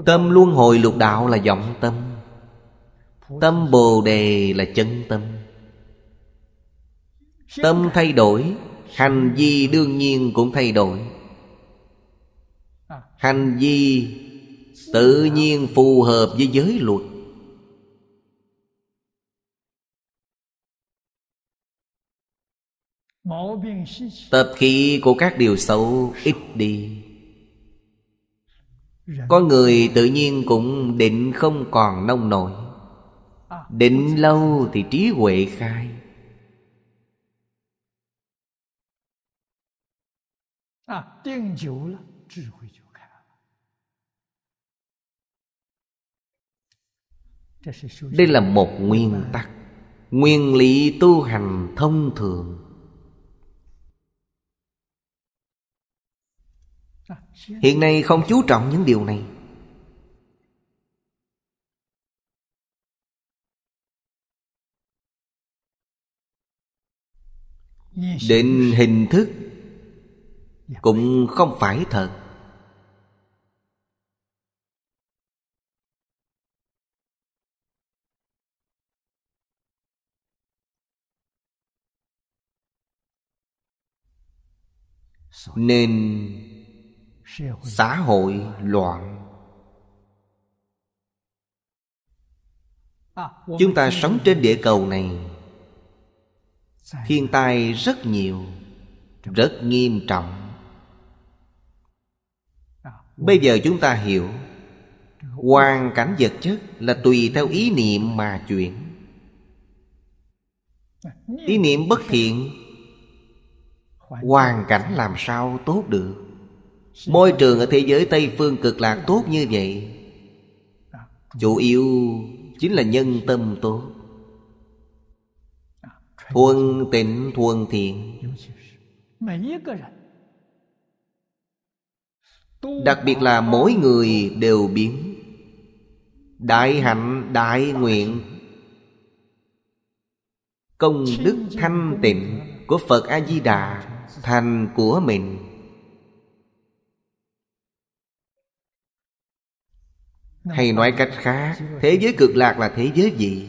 tâm luân hồi lục đạo là vọng tâm Tâm Bồ Đề là chân tâm Tâm thay đổi Hành vi đương nhiên cũng thay đổi Hành vi tự nhiên phù hợp với giới luật Tập khí của các điều xấu ít đi Có người tự nhiên cũng định không còn nông nổi Định lâu thì trí huệ khai Định lâu, trí huệ Đây là một nguyên tắc Nguyên lý tu hành thông thường à, Hiện nay không chú trọng những điều này định hình thức dạ. cũng không phải thật nên xã hội loạn à, chúng ta sống trên địa cầu này thiên tai rất nhiều rất nghiêm trọng bây giờ chúng ta hiểu hoàn cảnh vật chất là tùy theo ý niệm mà chuyển ý niệm bất thiện hoàn cảnh làm sao tốt được môi trường ở thế giới tây phương cực lạc tốt như vậy chủ yếu chính là nhân tâm tốt thuần tịnh thuần thiện đặc biệt là mỗi người đều biến đại hạnh đại nguyện công đức thanh tịnh của phật a di đà thành của mình hay nói cách khác thế giới cực lạc là thế giới gì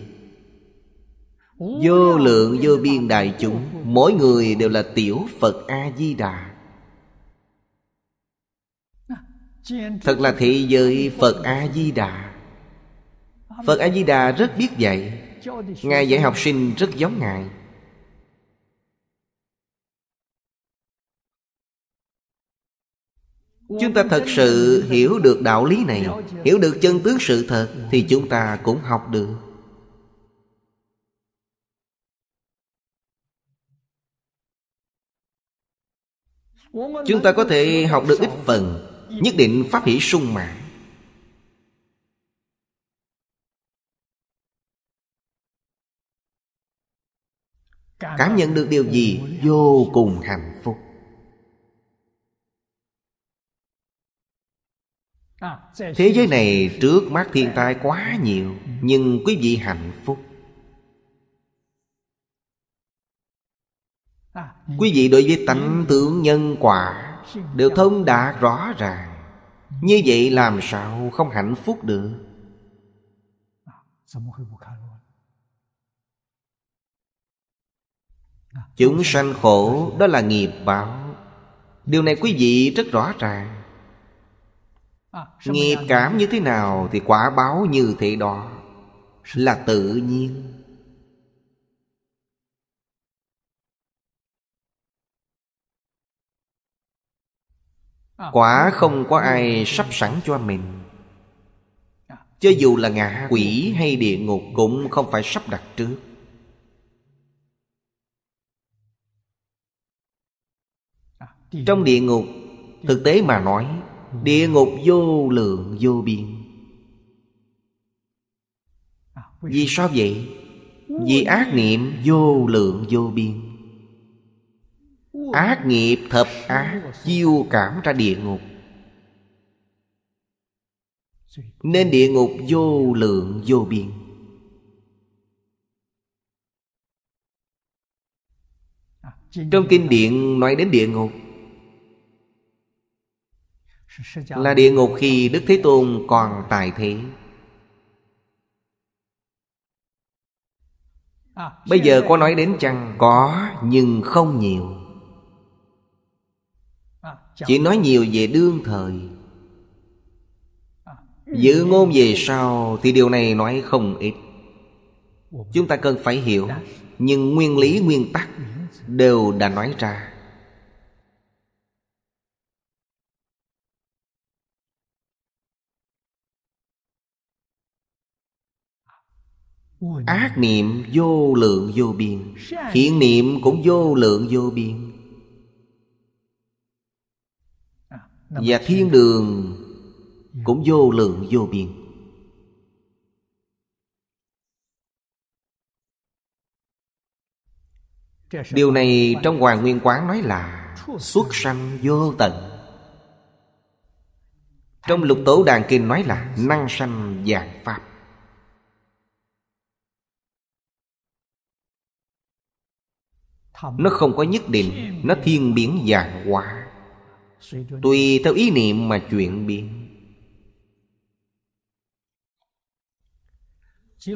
Vô lượng vô biên đại chúng Mỗi người đều là tiểu Phật A-di-đà Thật là thị giới Phật A-di-đà Phật A-di-đà rất biết dạy Ngài dạy học sinh rất giống Ngài Chúng ta thật sự hiểu được đạo lý này Hiểu được chân tướng sự thật Thì chúng ta cũng học được Chúng ta có thể học được ít phần Nhất định pháp hỷ sung mãn Cảm nhận được điều gì vô cùng hạnh phúc Thế giới này trước mắt thiên tai quá nhiều Nhưng quý vị hạnh phúc Quý vị đối với tánh tướng nhân quả Đều thông đạt rõ ràng Như vậy làm sao không hạnh phúc được Chúng sanh khổ đó là nghiệp báo Điều này quý vị rất rõ ràng Nghiệp cảm như thế nào thì quả báo như thế đó Là tự nhiên Quả không có ai sắp sẵn cho mình Cho dù là ngạ quỷ hay địa ngục Cũng không phải sắp đặt trước Trong địa ngục Thực tế mà nói Địa ngục vô lượng vô biên Vì sao vậy? Vì ác niệm vô lượng vô biên Ác nghiệp thập ác Chiêu cảm ra địa ngục Nên địa ngục vô lượng vô biên Trong kinh điện nói đến địa ngục Là địa ngục khi Đức Thế Tôn còn tại thế Bây giờ có nói đến chăng Có nhưng không nhiều chỉ nói nhiều về đương thời giữ ngôn về sau thì điều này nói không ít chúng ta cần phải hiểu nhưng nguyên lý nguyên tắc đều đã nói ra ác niệm vô lượng vô biên thiện niệm cũng vô lượng vô biên Và thiên đường dạ. cũng vô lượng vô biên Điều này trong Hoàng Nguyên Quán nói là Xuất sanh vô tận Trong lục tổ đàn kinh nói là Năng sanh dạng pháp Nó không có nhất định Nó thiên biến dạng hóa Tùy theo ý niệm mà chuyển biến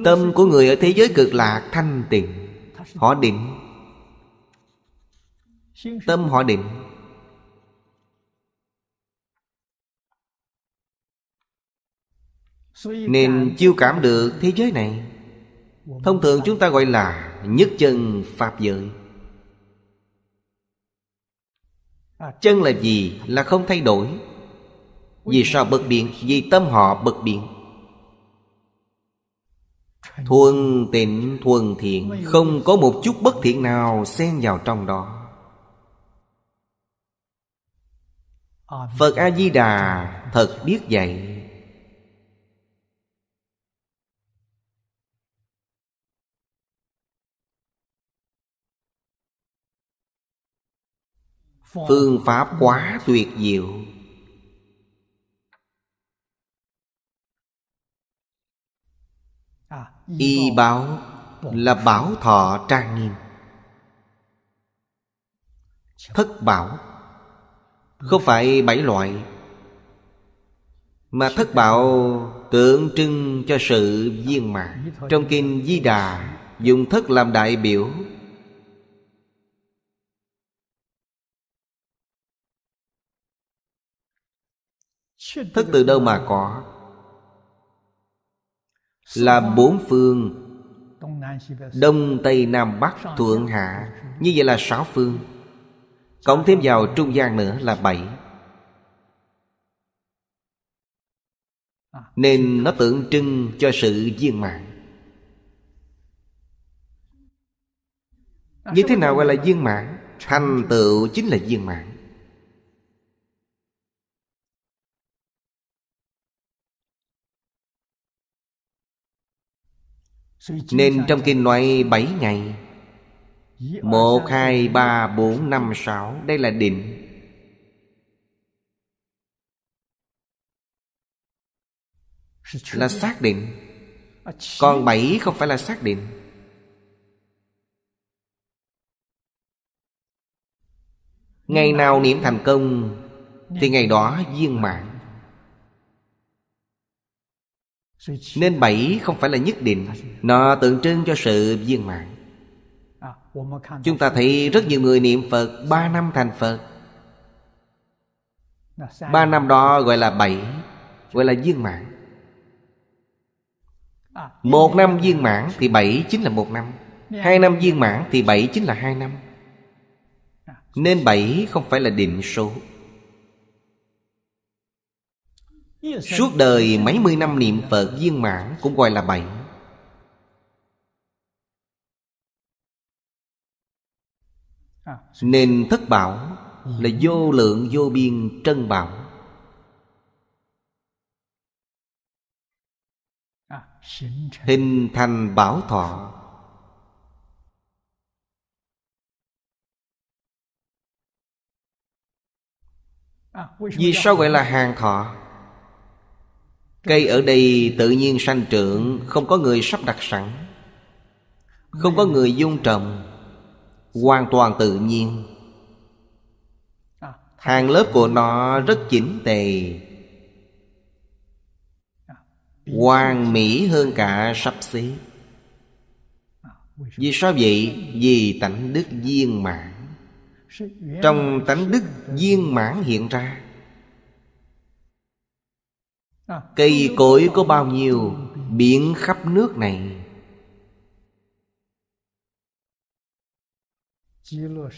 Tâm của người ở thế giới cực lạc thanh tịnh Họ định Tâm họ định Nên chiêu cảm được thế giới này Thông thường chúng ta gọi là nhất chân Pháp giới chân là gì là không thay đổi vì sao bất biến vì tâm họ bất biến thuần tịnh thuần thiện không có một chút bất thiện nào xen vào trong đó phật a di đà thật biết vậy phương pháp quá tuyệt diệu à, y báo là bảo thọ trang nghiêm thất bảo không phải bảy loại mà thất bảo tượng trưng cho sự viên mãn trong kinh di đà dùng thất làm đại biểu thất từ đâu mà có Là bốn phương Đông Tây Nam Bắc Thượng Hạ Như vậy là sáu phương Cộng thêm vào trung gian nữa là bảy à, Nên nó tượng trưng cho sự viên mãn à, Như thế nào gọi là viên mãn Thành tựu chính là viên mãn Nên trong kinh nói bảy ngày một hai ba bốn năm sáu Đây là định Là xác định Còn bảy không phải là xác định Ngày nào niệm thành công Thì ngày đó viên mạng Nên bảy không phải là nhất định Nó tượng trưng cho sự viên mãn Chúng ta thấy rất nhiều người niệm Phật Ba năm thành Phật Ba năm đó gọi là bảy Gọi là viên mãn Một năm viên mãn thì bảy chính là một năm Hai năm viên mãn thì bảy chính là hai năm Nên bảy không phải là định số Suốt đời mấy mươi năm niệm Phật viên mãn cũng gọi là bệnh, Nên thất bảo là vô lượng vô biên trân bảo Hình thành bảo thọ Vì sao gọi là hàng thọ Cây ở đây tự nhiên sanh trưởng Không có người sắp đặt sẵn Không có người dung trồng Hoàn toàn tự nhiên Hàng lớp của nó rất chỉnh tề Hoàn mỹ hơn cả sắp xếp Vì sao vậy? Vì tánh đức viên mãn Trong tánh đức viên mãn hiện ra Cây cối có bao nhiêu Biển khắp nước này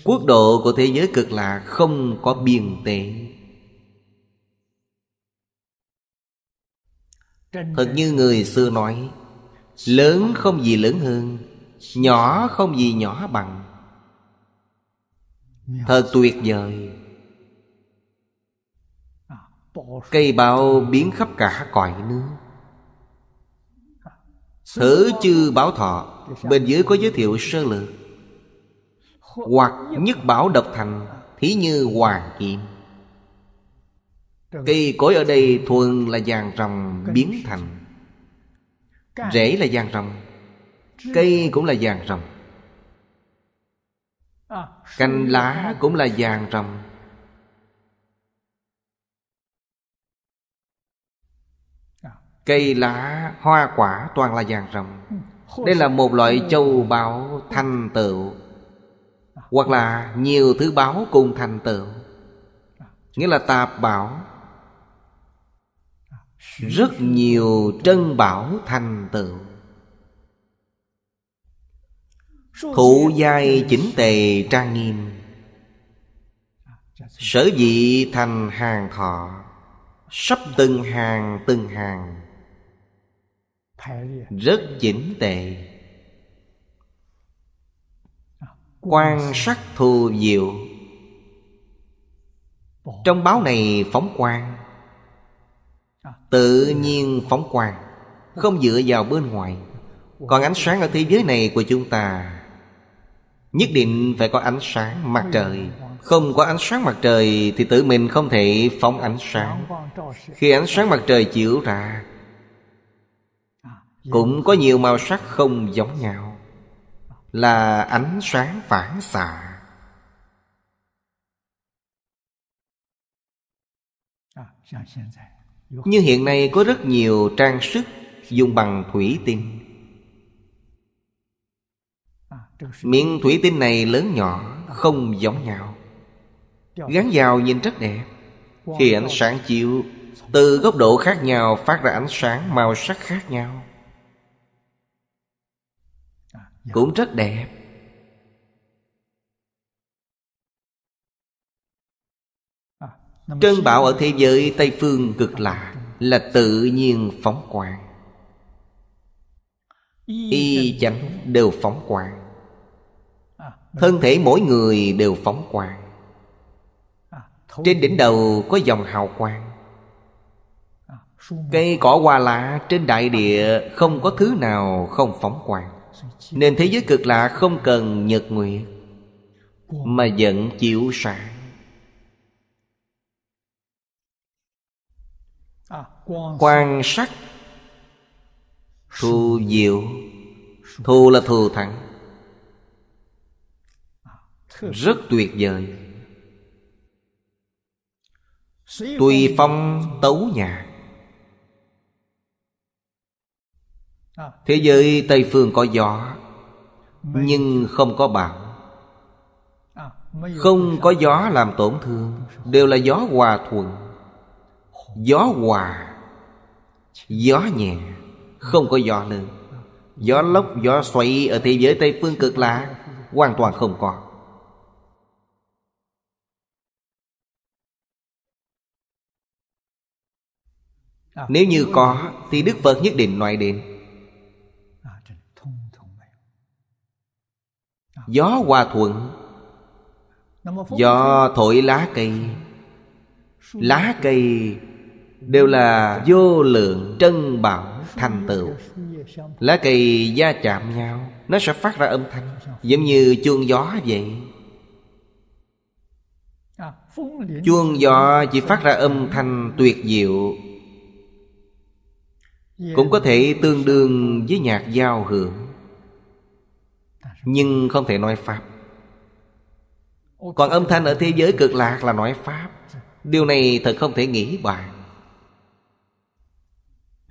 Quốc độ của thế giới cực lạc không có biên tệ Thật như người xưa nói Lớn không gì lớn hơn Nhỏ không gì nhỏ bằng Thật tuyệt vời Cây báo biến khắp cả cõi nước Thử chư bảo thọ Bên dưới có giới thiệu sơ lược Hoặc nhất bảo độc thành Thí như hoàng kim Cây cối ở đây thuần là vàng rồng biến thành Rễ là vàng rồng Cây cũng là vàng rồng Cành lá cũng là vàng rồng Cây lá hoa quả toàn là vàng rồng ừ, Đây là một loại châu báu thành tựu Hoặc là nhiều thứ báo cùng thành tựu Nghĩa là tạp bảo Rất nhiều trân bảo thành tựu Thụ giai chỉnh tề trang nghiêm Sở dị thành hàng thọ Sắp từng hàng từng hàng rất chỉnh tề quan sát thù diệu trong báo này phóng quang tự nhiên phóng quang không dựa vào bên ngoài còn ánh sáng ở thế giới này của chúng ta nhất định phải có ánh sáng mặt trời không có ánh sáng mặt trời thì tự mình không thể phóng ánh sáng khi ánh sáng mặt trời chiếu ra cũng có nhiều màu sắc không giống nhau là ánh sáng phản xạ như hiện nay có rất nhiều trang sức dùng bằng thủy tinh miếng thủy tinh này lớn nhỏ không giống nhau gắn vào nhìn rất đẹp khi ánh sáng chiếu từ góc độ khác nhau phát ra ánh sáng màu sắc khác nhau Dạ. cũng rất đẹp à, Trân bảo ở thế giới Tây Phương cực lạ dạ, dạ. Là tự nhiên phóng quang Y chẳng đều phóng quang à, Thân thể mỗi người đều phóng quang à, Trên đỉnh đầu có dòng hào quang Cây cỏ hoa lá trên đại địa Không có thứ nào không phóng quang nên thế giới cực lạ không cần nhật nguyệt Mà vẫn chịu sáng Quan sắc thù diệu thù là thù thẳng Rất tuyệt vời Tùy phong tấu nhạc Thế giới Tây Phương có gió Nhưng không có bão Không có gió làm tổn thương Đều là gió hòa thuận Gió hòa Gió nhẹ Không có gió lớn Gió lốc, gió xoáy ở thế giới Tây Phương cực lạ Hoàn toàn không có Nếu như có Thì Đức Phật nhất định nói đến gió hòa thuận gió thổi lá cây lá cây đều là vô lượng trân bảo thành tựu lá cây va chạm nhau nó sẽ phát ra âm thanh giống như chuông gió vậy chuông gió chỉ phát ra âm thanh tuyệt diệu cũng có thể tương đương với nhạc giao hưởng nhưng không thể nói pháp còn âm thanh ở thế giới cực lạc là nói pháp điều này thật không thể nghĩ bàn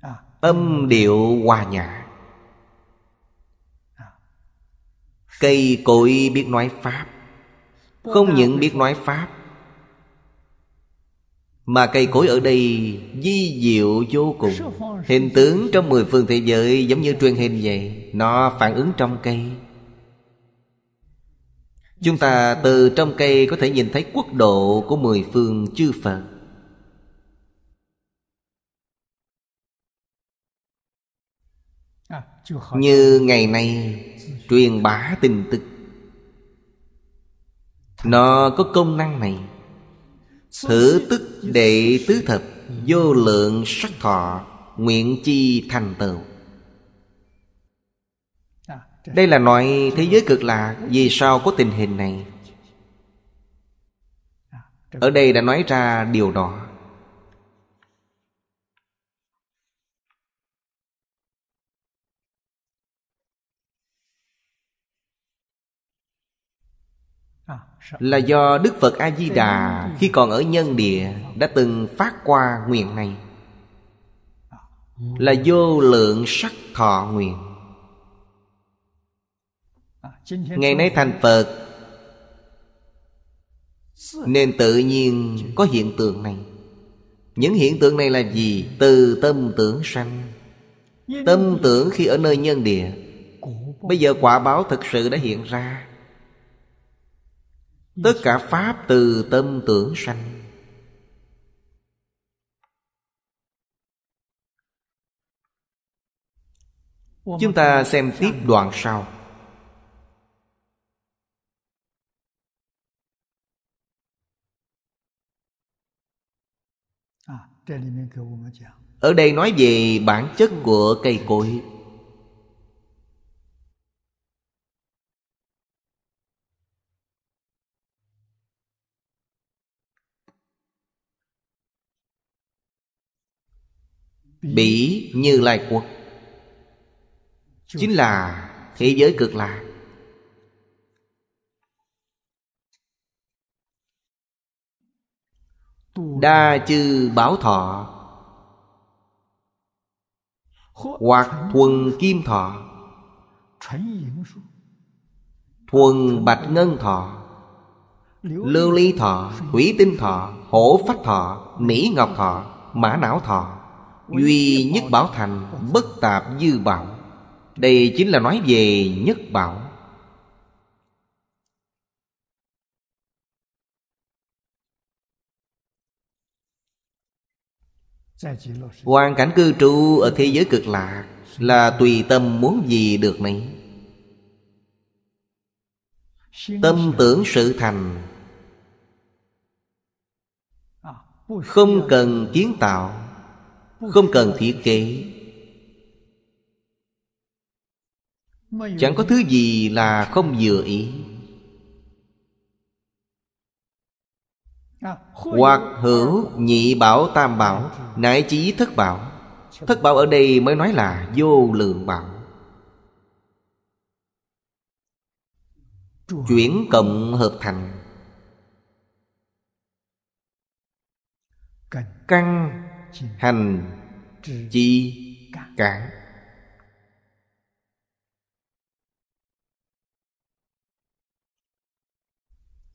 à. âm điệu hòa nhã à. cây cội biết nói pháp không những biết nói pháp mà cây cối ở đây di diệu vô cùng Hình tướng trong mười phương thế giới giống như truyền hình vậy Nó phản ứng trong cây Chúng ta từ trong cây có thể nhìn thấy quốc độ của mười phương chư Phật Như ngày nay truyền bá tin tức Nó có công năng này Thử tức đệ tứ thập Vô lượng sắc thọ Nguyện chi thành tựu đây là loại thế giới cực lạc Vì sao có tình hình này Ở đây đã nói ra điều đó Là do Đức Phật A-di-đà Khi còn ở nhân địa Đã từng phát qua nguyện này Là vô lượng sắc thọ nguyện ngày nay thành phật nên tự nhiên có hiện tượng này những hiện tượng này là gì từ tâm tưởng sanh tâm tưởng khi ở nơi nhân địa bây giờ quả báo thực sự đã hiện ra tất cả pháp từ tâm tưởng sanh chúng ta xem tiếp đoạn sau Ở đây nói về bản chất của cây cối Bỉ Như Lai Quốc Chính là thế giới cực lạc Đa chư bảo thọ Hoặc thuần kim thọ Thuần bạch ngân thọ Lưu ly thọ, thủy tinh thọ, hổ phách thọ, mỹ ngọc thọ, mã não thọ Duy nhất bảo thành, bất tạp dư bảo Đây chính là nói về nhất bảo hoàn cảnh cư trụ ở thế giới cực lạc là tùy tâm muốn gì được nấy tâm tưởng sự thành à, không cần kiến tạo không cần thiết kế chẳng có thứ gì là không vừa ý À, Hoặc hữu nhị bảo tam bảo bảo 乃 chí thất bảo Thất bảo ở đây mới nói là vô lượng bảo Chuyển cộng hợp thành Căn hành chi cản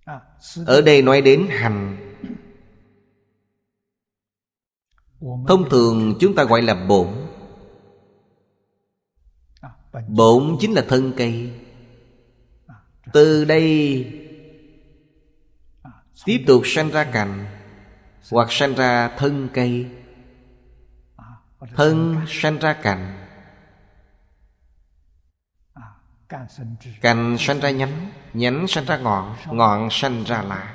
À, ở đây nói đến hành thông thường chúng ta gọi là bổn à, bổn chính là thân cây à, từ đây tiếp tục sanh ra cành hoặc sanh ra thân cây thân sanh ra cành Cành sanh ra nhánh Nhánh sanh ra ngọn Ngọn sanh ra lá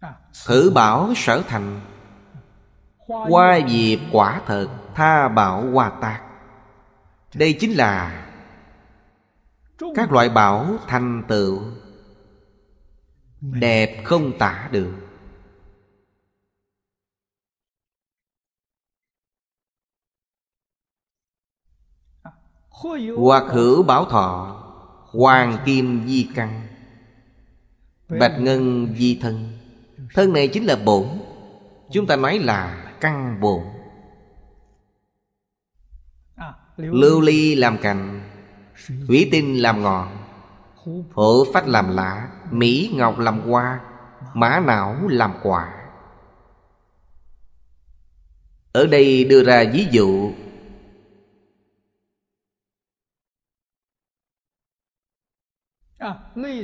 à, Thử bảo sở thành Hoa diệp quả thật Tha bảo hoa tạc Đây chính là Các loại bảo thành tựu Đẹp không tả được Hoặc hữu bảo thọ Hoàng kim di căn Bạch ngân di thân Thân này chính là bổn Chúng ta nói là căn bổn Lưu ly làm cành Thủy tinh làm ngọn Hổ phách làm lá Mỹ ngọc làm hoa Mã não làm quả Ở đây đưa ra ví dụ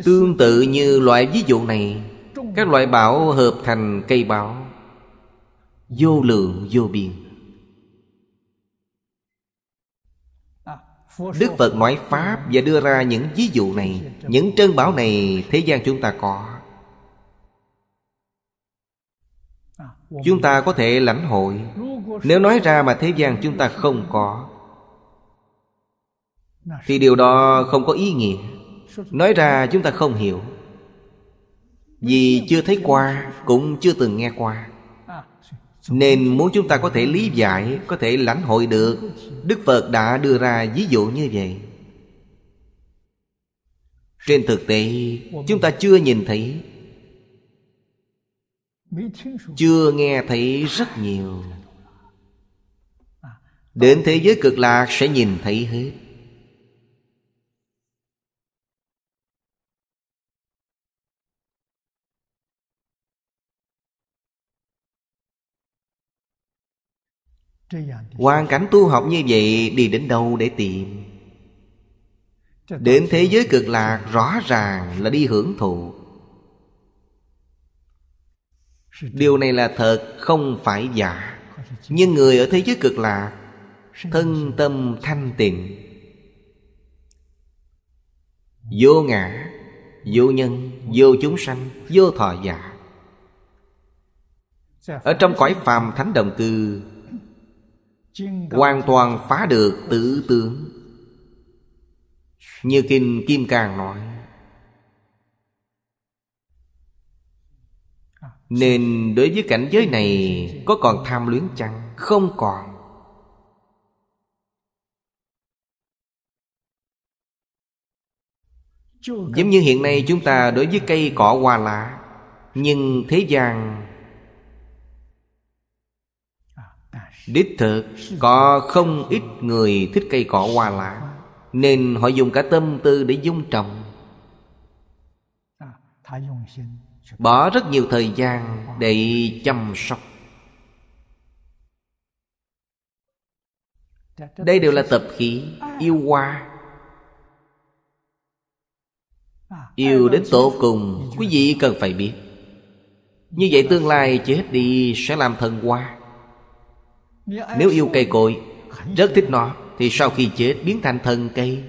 Tương tự như loại ví dụ này Các loại bảo hợp thành cây bảo Vô lượng vô biên Đức Phật nói Pháp và đưa ra những ví dụ này Những trân bảo này thế gian chúng ta có Chúng ta có thể lãnh hội Nếu nói ra mà thế gian chúng ta không có Thì điều đó không có ý nghĩa nói ra chúng ta không hiểu vì chưa thấy qua cũng chưa từng nghe qua nên muốn chúng ta có thể lý giải có thể lãnh hội được đức phật đã đưa ra ví dụ như vậy trên thực tế chúng ta chưa nhìn thấy chưa nghe thấy rất nhiều đến thế giới cực lạc sẽ nhìn thấy hết hoàn cảnh tu học như vậy đi đến đâu để tìm đến thế giới cực lạc rõ ràng là đi hưởng thụ điều này là thật không phải giả nhưng người ở thế giới cực lạc thân tâm thanh tịnh vô ngã vô nhân vô chúng sanh vô thọ giả ở trong cõi phàm thánh đồng cư hoàn toàn phá được tử tướng như kinh kim càng nói à, nên đối với cảnh giới này có còn tham luyến chăng không còn giống như hiện nay chúng ta đối với cây cỏ hoa lá nhưng thế gian Đích thực có không ít người thích cây cỏ hoa lá Nên họ dùng cả tâm tư để dung trồng Bỏ rất nhiều thời gian để chăm sóc Đây đều là tập khí yêu hoa Yêu đến tổ cùng Quý vị cần phải biết Như vậy tương lai chết đi sẽ làm thần hoa nếu yêu cây cối Rất thích nó Thì sau khi chết biến thành thân cây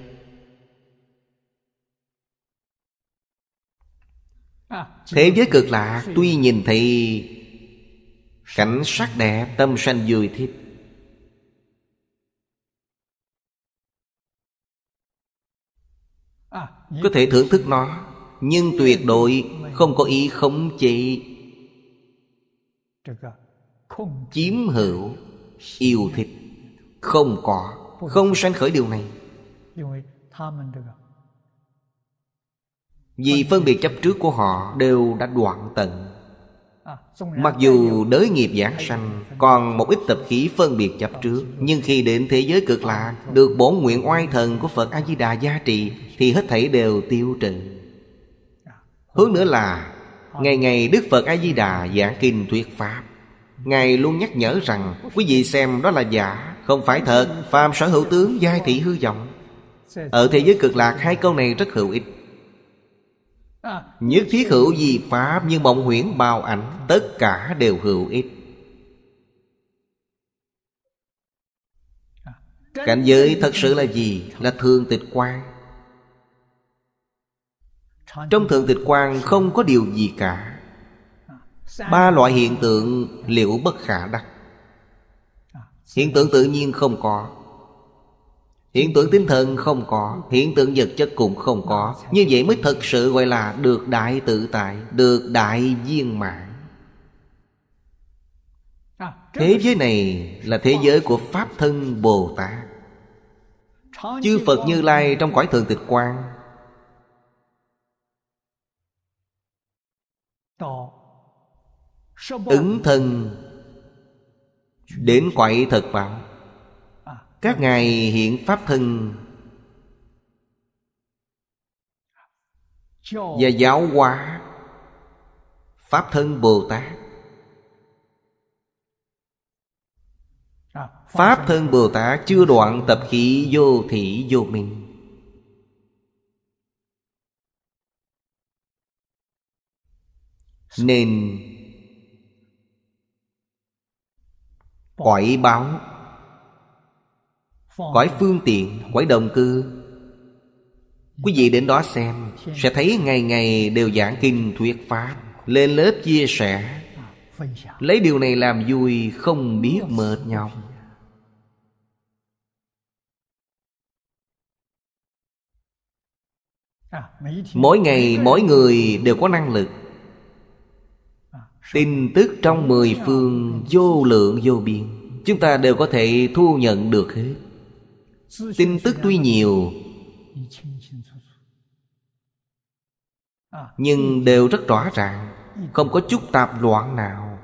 à, Thế giới cực lạc Tuy nhìn thấy Cảnh sắc đẹp Tâm sanh vui thích à, Có thể thưởng thức nó Nhưng tuyệt đối không có ý khống chế Chiếm hữu yêu thích không có không sanh khởi điều này vì phân biệt chấp trước của họ đều đã đoạn tận Mặc dù đới nghiệp giảng sanh Còn một ít tập khí phân biệt chấp trước Nhưng khi đến thế giới cực lạ Được bổn nguyện oai thần của Phật A-di-đà gia trị Thì hết thảy đều tiêu trừ Hướng nữa là Ngày ngày Đức Phật A-di-đà giảng kinh thuyết Pháp Ngài luôn nhắc nhở rằng Quý vị xem đó là giả Không phải thật Phạm sở hữu tướng giai thị hư vọng Ở thế giới cực lạc hai câu này rất hữu ích Nhất thiết hữu gì Pháp như mộng huyễn bao ảnh Tất cả đều hữu ích Cảnh giới thật sự là gì? Là thường tịch quan Trong thường tịch quan không có điều gì cả ba loại hiện tượng liệu bất khả đắc à, hiện tượng tự nhiên không có hiện tượng tinh thần không có hiện tượng vật chất cũng không có à, như vậy mới thật sự gọi là được đại tự tại được đại viên mãn à, thế giới này là thế giới của pháp thân bồ tát chư phật như lai trong cõi thường tịch quan ứng thân đến quậy thật vào các ngài hiện pháp thân và giáo hóa pháp thân bồ tát pháp thân bồ tát chưa đoạn tập khí vô thị vô minh nên cõi báo cõi phương tiện cõi đồng cư quý vị đến đó xem sẽ thấy ngày ngày đều giảng kinh thuyết pháp lên lớp chia sẻ lấy điều này làm vui không biết mệt nhọc mỗi ngày mỗi người đều có năng lực Tin tức trong mười phương vô lượng vô biên Chúng ta đều có thể thu nhận được hết Tin tức tuy nhiều Nhưng đều rất rõ ràng Không có chút tạp loạn nào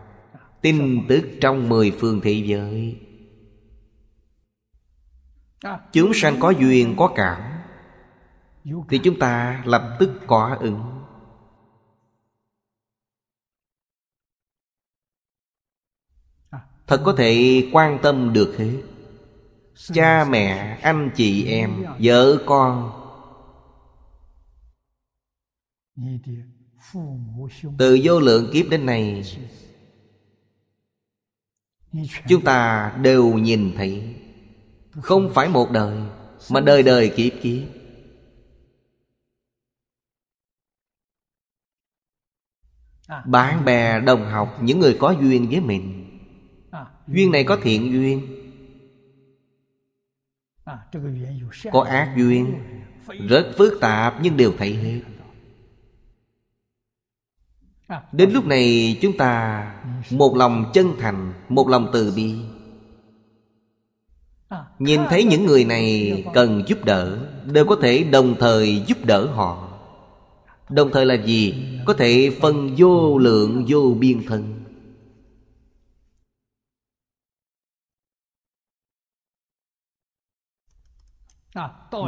Tin tức trong mười phương thế giới Chúng sanh có duyên có cảm Thì chúng ta lập tức có ứng thật có thể quan tâm được hết cha mẹ anh chị em vợ con từ vô lượng kiếp đến nay chúng ta đều nhìn thấy không phải một đời mà đời đời kiếp kiếp bạn bè đồng học những người có duyên với mình Duyên này có thiện duyên Có ác duyên Rất phức tạp nhưng đều thấy hết Đến lúc này chúng ta Một lòng chân thành Một lòng từ bi Nhìn thấy những người này cần giúp đỡ Đều có thể đồng thời giúp đỡ họ Đồng thời là gì? Có thể phân vô lượng vô biên thân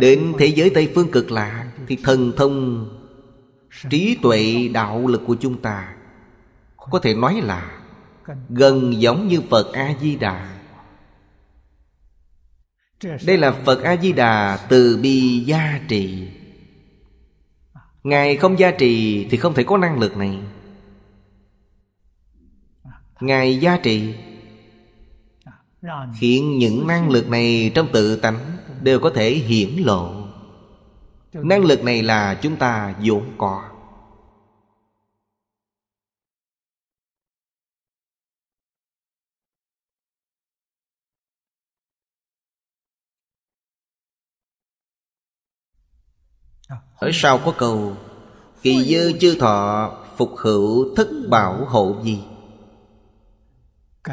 Đến thế giới Tây Phương cực lạ Thì thần thông trí tuệ đạo lực của chúng ta Có thể nói là Gần giống như Phật A-di-đà Đây là Phật A-di-đà từ bi gia trì Ngài không gia trì thì không thể có năng lực này Ngài gia trì Khiến những năng lực này trong tự tánh đều có thể hiển lộ năng lực này là chúng ta vốn có Ở sau có câu Kỳ dư chư thọ Phục hữu thất bảo hộ gì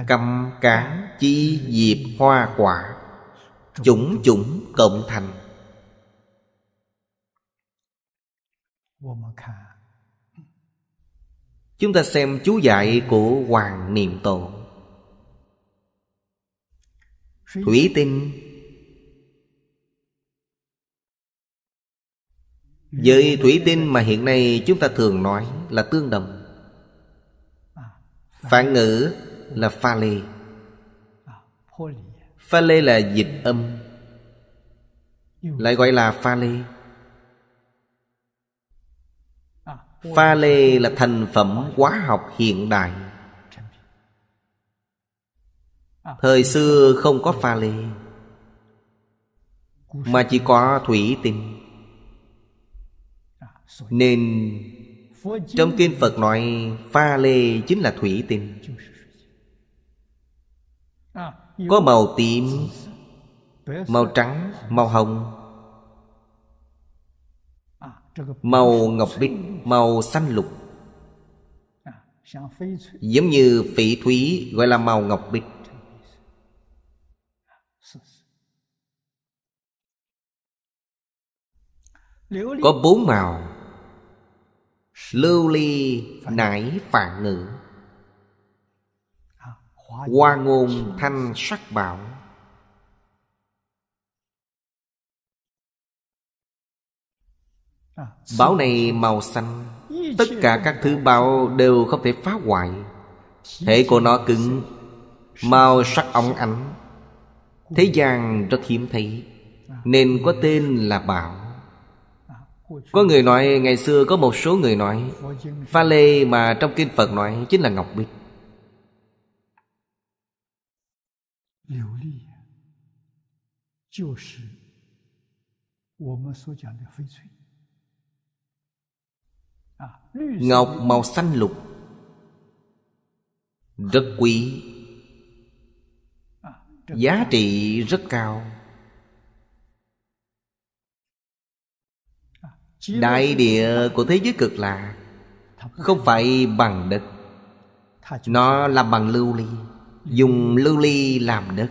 Cầm cán chi diệp hoa quả chủng chủng cộng thành chúng ta xem chú dạy của hoàng niệm tổ thủy tinh với thủy tinh mà hiện nay chúng ta thường nói là tương đồng phản ngữ là pha lê pha lê là dịch âm lại gọi là pha lê pha lê là thành phẩm hóa học hiện đại thời xưa không có pha lê mà chỉ có thủy tinh nên trong kinh phật nói pha lê chính là thủy tinh có màu tím Màu trắng Màu hồng Màu ngọc bích Màu xanh lục Giống như phỉ thúy gọi là màu ngọc bích Có bốn màu Lưu ly nải phản ngữ Hoa ngôn thanh sắc bảo Bảo này màu xanh Tất cả các thứ bảo đều không thể phá hoại Thể của nó cứng Màu sắc óng ánh Thế gian rất hiếm thấy Nên có tên là bảo Có người nói ngày xưa có một số người nói Pha lê mà trong kinh Phật nói chính là Ngọc Bích 流利，就是我们所讲的翡翠。Ngọc màu xanh lục Rất quý Giá trị rất cao Đại địa của thế giới cực lạ Không phải bằng đất Nó là bằng lưu ly dùng lưu ly làm đất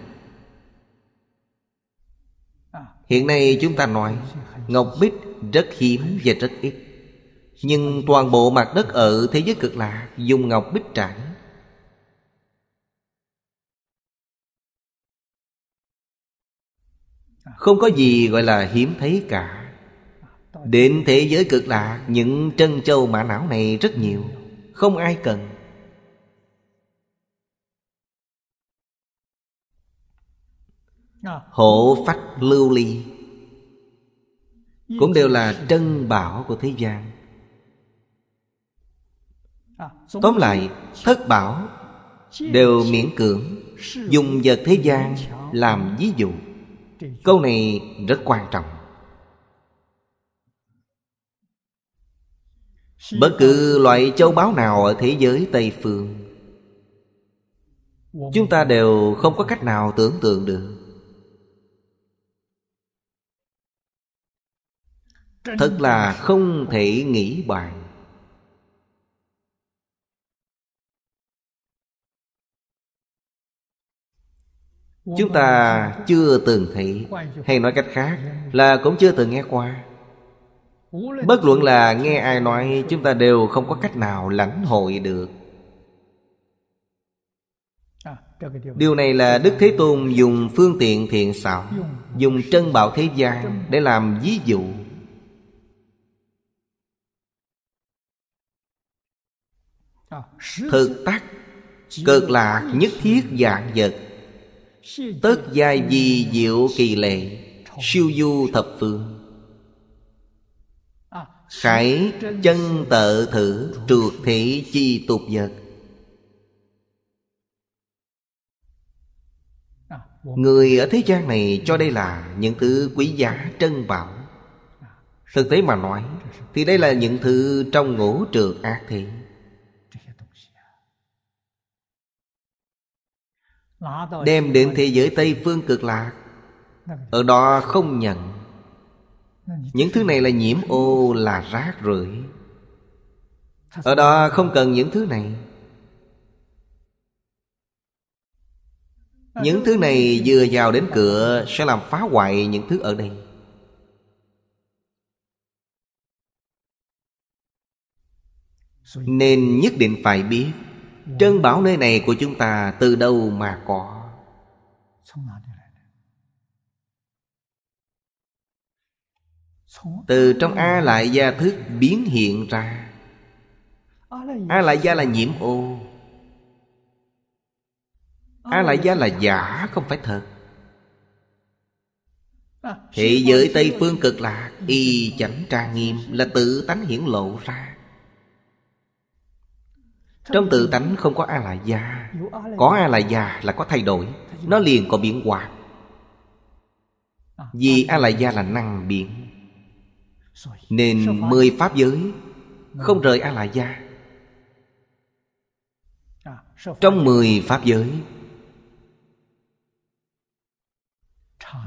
hiện nay chúng ta nói ngọc bích rất hiếm và rất ít nhưng toàn bộ mặt đất ở thế giới cực lạ dùng ngọc bích trải Không có gì gọi là hiếm thấy cả Đến thế giới cực lạ Những trân châu mã não này rất nhiều Không ai cần Hộ phách lưu ly Cũng đều là trân bảo của thế gian Tóm lại Thất bảo Đều miễn cưỡng Dùng vật thế gian làm ví dụ Câu này rất quan trọng Bất cứ loại châu báu nào ở thế giới Tây Phương Chúng ta đều không có cách nào tưởng tượng được thật là không thể nghĩ bàn chúng ta chưa từng thấy hay nói cách khác là cũng chưa từng nghe qua bất luận là nghe ai nói chúng ta đều không có cách nào lãnh hội được điều này là đức thế tôn dùng phương tiện thiện xảo dùng chân bảo thế gian để làm ví dụ Ờ, thực tắc cực lạc nhất thiết dạng vật tất giai di diệu kỳ lệ siêu du thập phương ờ, khải chân tợ thử trượt thị chi tục vật ờ, người ở thế gian này cho đây là những thứ quý giá trân bảo thực tế mà nói thì đây là những thứ trong ngũ trượt ác thế đem đến thế giới tây phương cực lạc ở đó không nhận những thứ này là nhiễm ô là rác rưởi ở đó không cần những thứ này những thứ này vừa vào đến cửa sẽ làm phá hoại những thứ ở đây nên nhất định phải biết Trân bảo nơi này của chúng ta từ đâu mà có Từ trong A lại gia thức biến hiện ra A lại gia là nhiễm ô A lại gia là giả không phải thật Thị giới Tây Phương cực lạc Y chánh trang nghiêm Là tự tánh hiển lộ ra trong tự tánh không có a la gia Có a la gia là có thay đổi Nó liền có biến hóa Vì a la gia là năng biến Nên mười pháp giới Không rời a la gia Trong mười pháp giới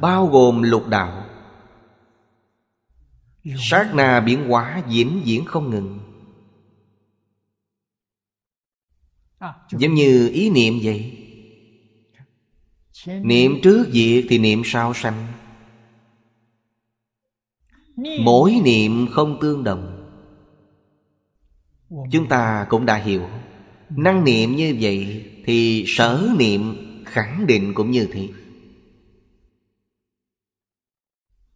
Bao gồm lục đạo Sát na biến hóa diễn diễn không ngừng À, Giống như ý niệm vậy Niệm trước diệt thì niệm sau sanh Mỗi niệm không tương đồng Chúng ta cũng đã hiểu Năng niệm như vậy Thì sở niệm khẳng định cũng như thế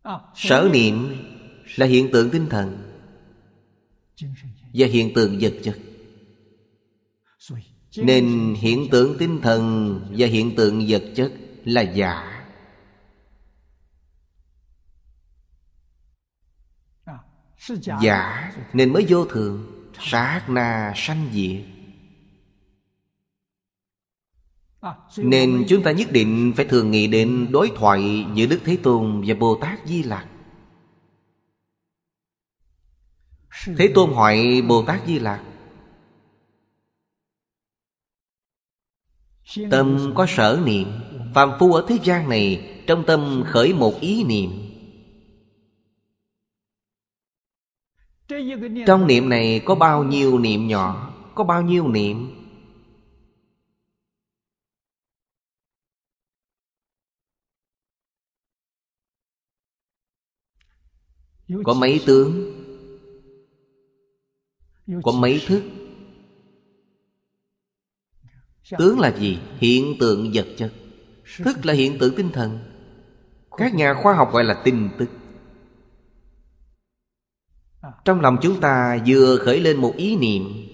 à, Sở niệm là hiện tượng tinh thần Và hiện tượng vật chất nên hiện tượng tinh thần và hiện tượng vật chất là giả Giả nên mới vô thường Sát na sanh diệt Nên chúng ta nhất định phải thường nghĩ đến đối thoại giữa Đức Thế Tôn và Bồ Tát Di Lặc Thế Tôn hỏi Bồ Tát Di Lặc Tâm có sở niệm Phàm phu ở thế gian này Trong tâm khởi một ý niệm Trong niệm này có bao nhiêu niệm nhỏ Có bao nhiêu niệm Có mấy tướng Có mấy thức Tướng là gì? Hiện tượng vật chất Thức là hiện tượng tinh thần Các nhà khoa học gọi là tin tức Trong lòng chúng ta vừa khởi lên một ý niệm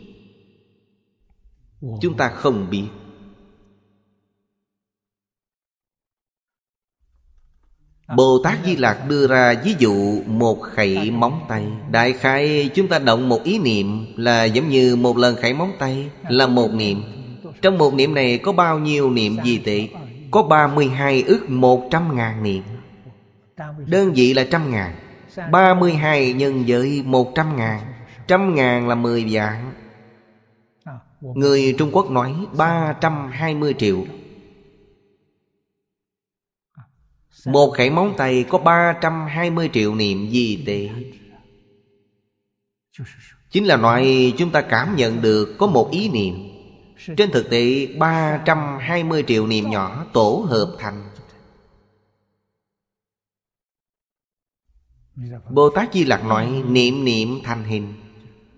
Chúng ta không biết Bồ Tát Di Lạc đưa ra ví dụ một khẩy móng tay Đại khai chúng ta động một ý niệm là giống như một lần khẩy móng tay là một niệm trong một niệm này có bao nhiêu niệm gì tệ Có 32 ức 100 ngàn niệm Đơn vị là trăm ngàn 32 nhân với 100 ngàn Trăm ngàn là 10 vạn Người Trung Quốc nói 320 triệu Một khẩy móng tay có 320 triệu niệm di tệ Chính là nói chúng ta cảm nhận được có một ý niệm trên thực tế 320 triệu niệm nhỏ tổ hợp thành Bồ Tát Di Lặc nói niệm niệm thành hình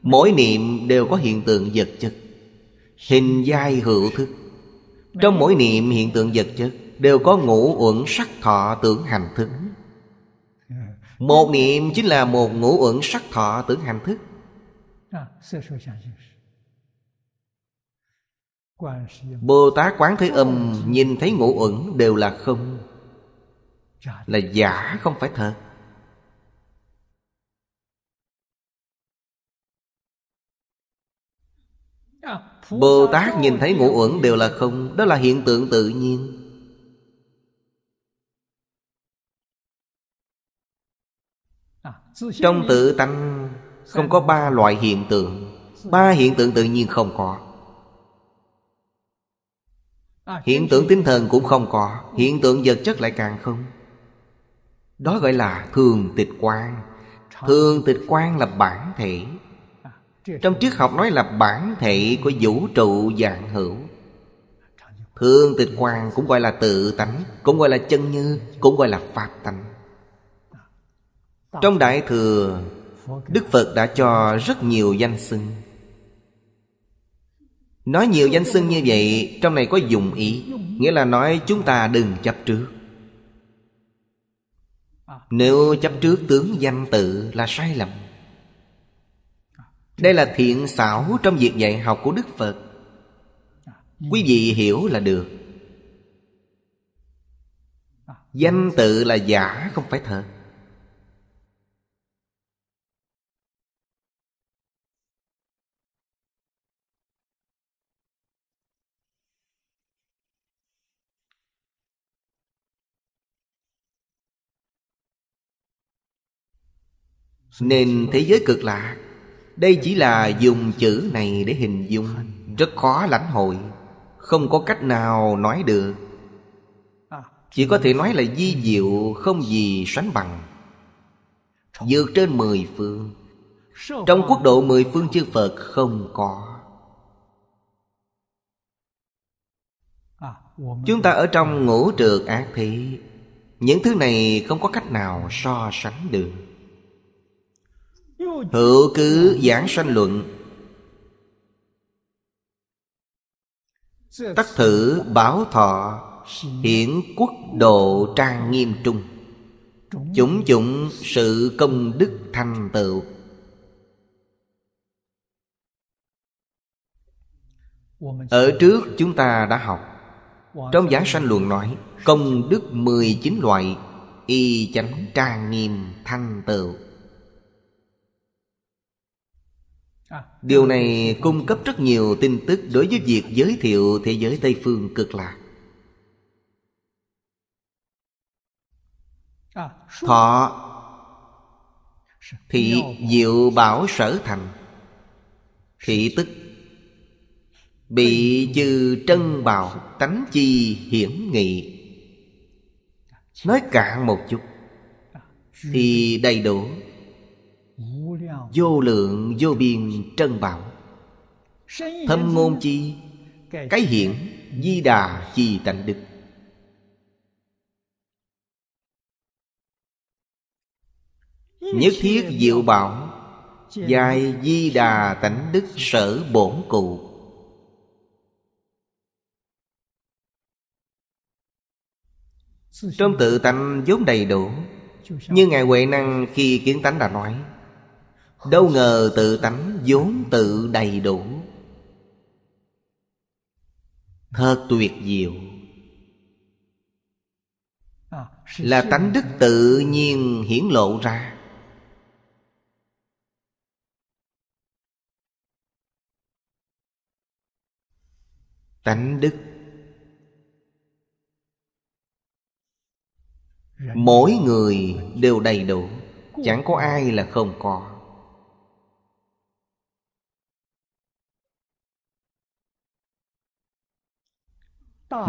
Mỗi niệm đều có hiện tượng vật chất Hình giai hữu thức Trong mỗi niệm hiện tượng vật chất Đều có ngũ uẩn sắc thọ tưởng hành thức Một niệm chính là một ngũ uẩn sắc thọ tưởng hành thức à, Bồ Tát Quán Thế Âm nhìn thấy ngũ uẩn đều là không dạ. Là giả không phải thật dạ, Bồ Tát nhìn thấy ngũ uẩn đều là không Đó là hiện tượng tự nhiên dạ, Trong tự tánh không có ba loại hiện tượng Ba hiện tượng tự nhiên không có Hiện tượng tinh thần cũng không có Hiện tượng vật chất lại càng không Đó gọi là thường tịch quan Thường tịch quan là bản thể Trong triết học nói là bản thể của vũ trụ dạng hữu Thường tịch quan cũng gọi là tự tánh Cũng gọi là chân như Cũng gọi là pháp tánh Trong Đại Thừa Đức Phật đã cho rất nhiều danh xưng Nói nhiều danh xưng như vậy Trong này có dụng ý Nghĩa là nói chúng ta đừng chấp trước Nếu chấp trước tướng danh tự là sai lầm Đây là thiện xảo trong việc dạy học của Đức Phật Quý vị hiểu là được Danh tự là giả không phải thật Nên thế giới cực lạ Đây chỉ là dùng chữ này để hình dung Rất khó lãnh hội Không có cách nào nói được Chỉ có thể nói là di diệu không gì sánh bằng Dược trên mười phương Trong quốc độ mười phương chư Phật không có Chúng ta ở trong ngũ trượt ác thế Những thứ này không có cách nào so sánh được Hữu cứ giảng sanh luận Tắc thử báo thọ Hiển quốc độ trang nghiêm trung chúng chủng sự công đức thành tựu Ở trước chúng ta đã học Trong giảng sanh luận nói Công đức 19 loại Y chánh trang nghiêm thanh tựu Điều này cung cấp rất nhiều tin tức đối với việc giới thiệu thế giới Tây Phương cực lạc. Thọ Thị diệu bảo sở thành Thị tức Bị chư trân bào tánh chi hiểm nghị Nói cạn một chút Thì đầy đủ vô lượng vô biên trân bảo Thâm ngôn chi Cái hiện di đà chi tạnh đức Nhất thiết diệu bảo Dài di đà tánh đức sở bổn cụ Trong tự tánh vốn đầy đủ Như Ngài Huệ Năng khi kiến tánh đã nói Đâu ngờ tự tánh vốn tự đầy đủ Thật tuyệt diệu Là tánh đức tự nhiên hiển lộ ra Tánh đức Mỗi người đều đầy đủ Chẳng có ai là không có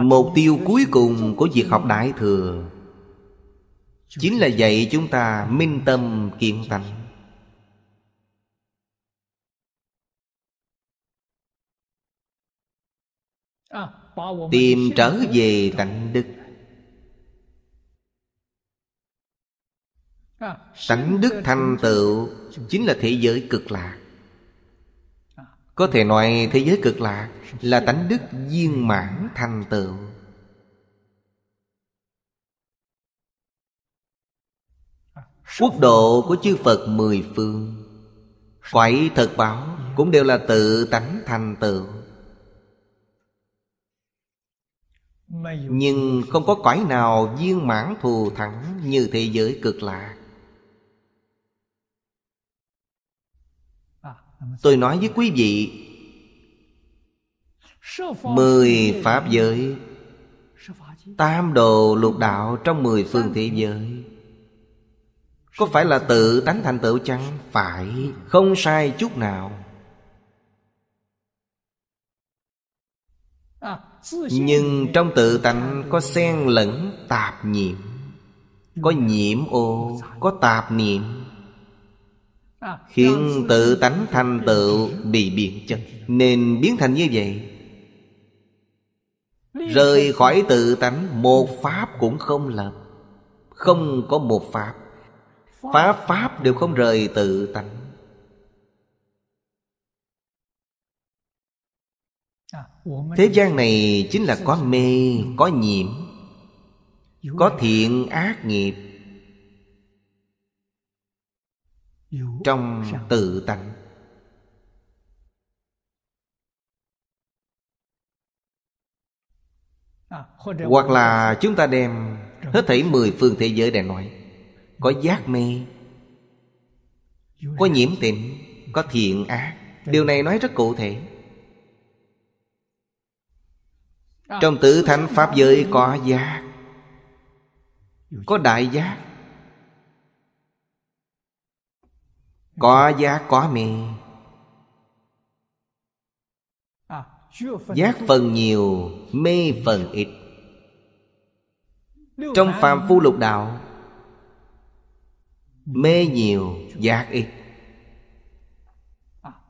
Mục tiêu cuối cùng của việc học Đại Thừa Chính là dạy chúng ta minh tâm kiện tánh Tìm trở về tánh đức Tánh đức thành tựu Chính là thế giới cực lạc có thể nói thế giới cực lạc Là tánh đức viên mãn thành tựu Quốc độ của chư Phật mười phương Quẩy thật báo Cũng đều là tự tánh thành tựu Nhưng không có cõi nào viên mãn thù thắng như thế giới cực lạc tôi nói với quý vị mười pháp giới tam đồ lục đạo trong mười phương thế giới có phải là tự tánh thành tựu chăng phải không sai chút nào nhưng trong tự tánh có xen lẫn tạp nhiễm có nhiễm ô có tạp niệm Khiến tự tánh thành tựu bị biến chất Nên biến thành như vậy Rời khỏi tự tánh Một pháp cũng không lập Không có một pháp Pháp pháp đều không rời tự tánh Thế gian này chính là có mê, có nhiễm Có thiện ác nghiệp trong tự tánh à, hoặc là chúng ta đem hết thảy mười phương thế giới để nói có giác mê có nhiễm tịnh có thiện ác điều này nói rất cụ thể à, trong tử thánh pháp giới có giác có đại giác Có giác có mê Giác phần nhiều Mê phần ít Trong phàm phu lục đạo Mê nhiều Giác ít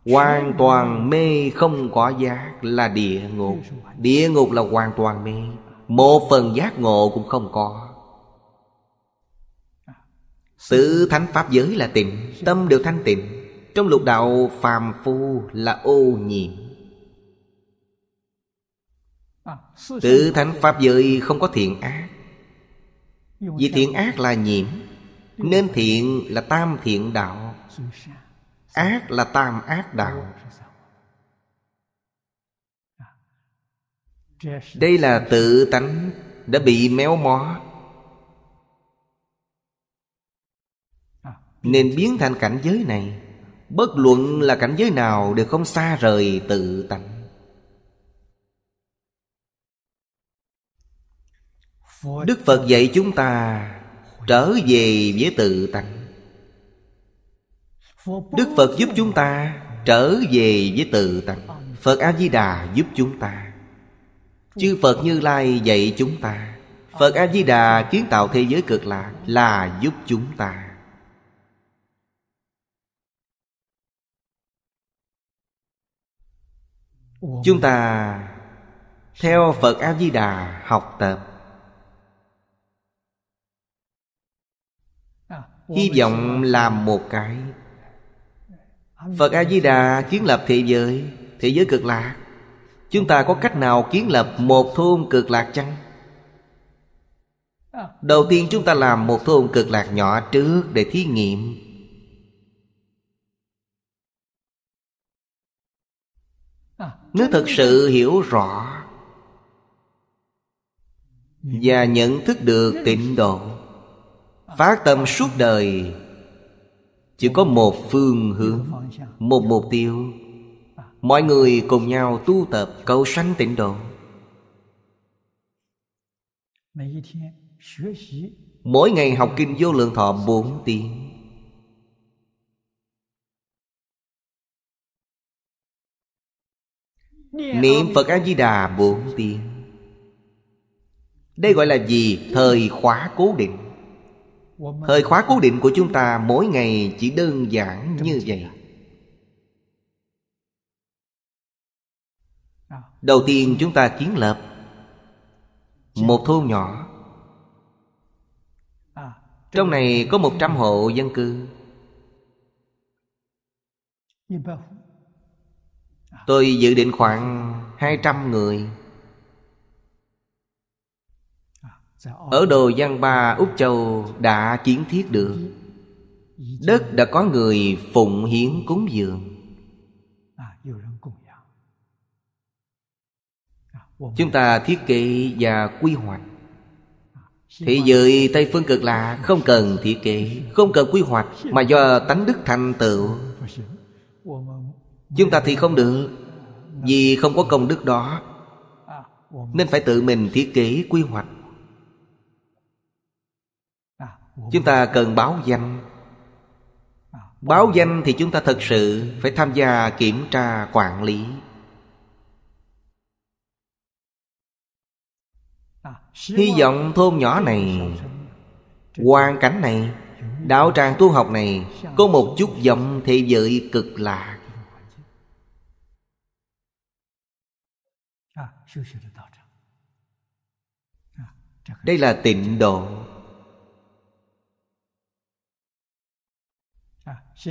Hoàn toàn mê không có giác là địa ngục Địa ngục là hoàn toàn mê Một phần giác ngộ cũng không có sự thánh pháp giới là tịnh Tâm đều thanh tịnh Trong lục đạo phàm phu là ô nhiễm Tự thánh pháp giới không có thiện ác Vì thiện ác là nhiễm Nên thiện là tam thiện đạo Ác là tam ác đạo Đây là tự tánh đã bị méo mó Nên biến thành cảnh giới này Bất luận là cảnh giới nào đều không xa rời tự tánh Đức Phật dạy chúng ta trở về với tự tánh Đức Phật giúp chúng ta trở về với tự tánh Phật A-di-đà giúp chúng ta Chư Phật Như Lai dạy chúng ta Phật A-di-đà kiến tạo thế giới cực lạc là giúp chúng ta chúng ta theo phật a di đà học tập à, hy vọng làm một cái phật a di đà kiến lập thế giới thế giới cực lạc chúng ta có cách nào kiến lập một thôn cực lạc chăng à, đầu tiên chúng ta làm một thôn cực lạc nhỏ trước để thí nghiệm nếu thật sự hiểu rõ và nhận thức được tịnh độ phát tâm suốt đời chỉ có một phương hướng một mục tiêu mọi người cùng nhau tu tập cầu sanh tịnh độ mỗi ngày học kinh vô lượng thọ bốn tiếng Niệm Phật A-di-đà bốn tiếng Đây gọi là gì? Thời khóa cố định Thời khóa cố định của chúng ta mỗi ngày chỉ đơn giản như vậy à? À. Đầu tiên chúng ta kiến lập Một thôn nhỏ à, Trong này có 100 hộ dân cư Tôi dự định khoảng 200 người Ở Đồ Giang Ba Úc Châu đã kiến thiết được Đất đã có người phụng hiến cúng dường Chúng ta thiết kế và quy hoạch Thế giới Tây Phương Cực là không cần thiết kế Không cần quy hoạch Mà do tánh đức thành tựu Chúng ta thì không được Vì không có công đức đó Nên phải tự mình thiết kế quy hoạch Chúng ta cần báo danh Báo danh thì chúng ta thật sự Phải tham gia kiểm tra quản lý Hy vọng thôn nhỏ này Hoàn cảnh này Đạo tràng tu học này Có một chút vọng thế vợi cực lạ đây là tịnh độ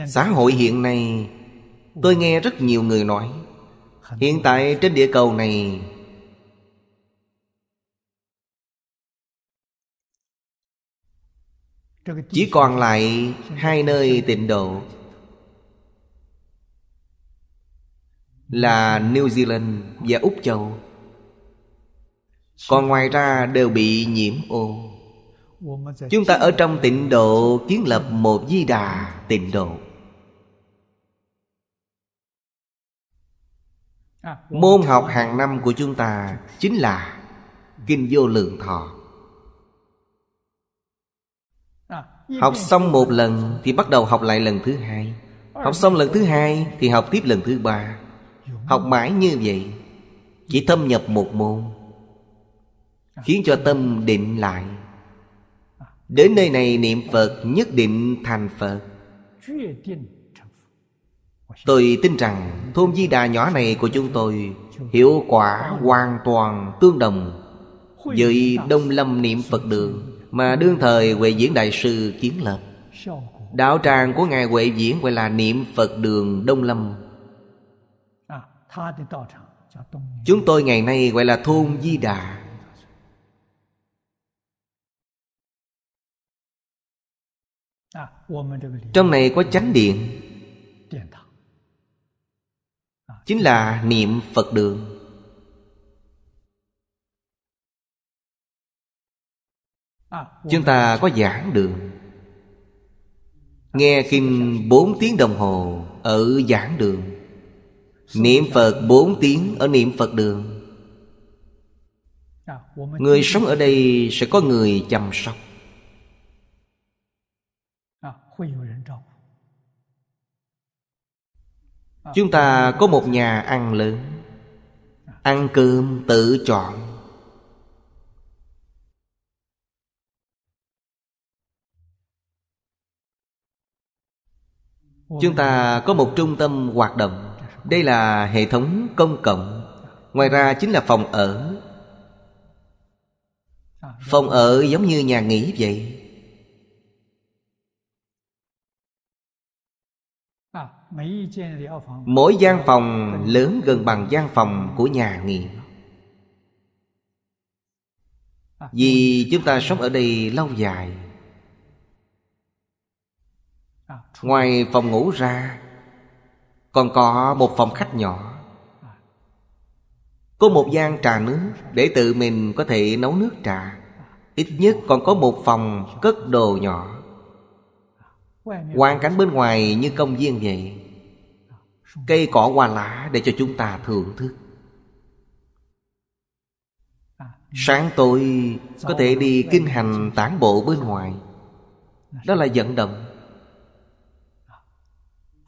xã hội hiện nay tôi nghe rất nhiều người nói hiện tại trên địa cầu này chỉ còn lại hai nơi tịnh độ là new zealand và úc châu còn ngoài ra đều bị nhiễm ô Chúng ta ở trong tịnh độ Kiến lập một di đà tịnh độ Môn học hàng năm của chúng ta Chính là Kinh vô lượng thọ Học xong một lần Thì bắt đầu học lại lần thứ hai Học xong lần thứ hai Thì học tiếp lần thứ ba Học mãi như vậy Chỉ thâm nhập một môn Khiến cho tâm định lại Đến nơi này niệm Phật nhất định thành Phật Tôi tin rằng thôn Di Đà nhỏ này của chúng tôi Hiệu quả hoàn toàn tương đồng Với Đông Lâm Niệm Phật Đường Mà đương thời Huệ Diễn Đại Sư kiến lập Đạo tràng của Ngài Huệ Diễn gọi là Niệm Phật Đường Đông Lâm Chúng tôi ngày nay gọi là thôn Di Đà Trong này có chánh điện Chính là niệm Phật đường Chúng ta có giảng đường Nghe kinh bốn tiếng đồng hồ Ở giảng đường Niệm Phật bốn tiếng ở niệm Phật đường à, Người sống ở đây sẽ có người chăm sóc chúng ta có một nhà ăn lớn ăn cơm tự chọn chúng ta có một trung tâm hoạt động đây là hệ thống công cộng ngoài ra chính là phòng ở phòng ở giống như nhà nghỉ vậy mỗi gian ờ, phòng ờ, ờ. lớn gần bằng gian phòng của nhà nghỉ à, vì chúng ta sống ở đây lâu dài à, ngoài phòng ngủ ra còn có một phòng khách nhỏ à. có một gian trà nước để tự mình có thể nấu nước trà ít nhất còn có một phòng cất đồ nhỏ hoàn cảnh bên ngoài như công viên vậy cây cỏ hoa lá để cho chúng ta thưởng thức sáng tối có thể đi kinh hành tản bộ bên ngoài đó là vận động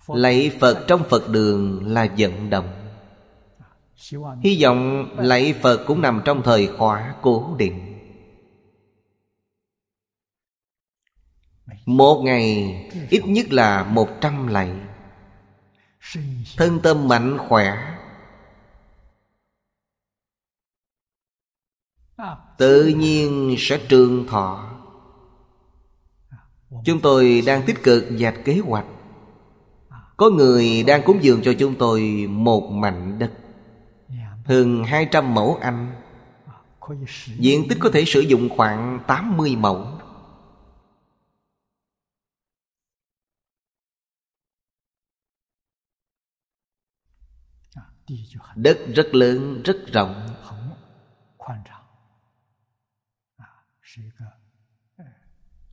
lạy phật trong phật đường là vận động hy vọng lạy phật cũng nằm trong thời khóa cố định Một ngày ít nhất là một trăm lạy Thân tâm mạnh khỏe Tự nhiên sẽ trường thọ Chúng tôi đang tích cực dạch kế hoạch Có người đang cúng dường cho chúng tôi một mảnh đất Hơn 200 mẫu anh Diện tích có thể sử dụng khoảng 80 mẫu đất rất lớn rất rộng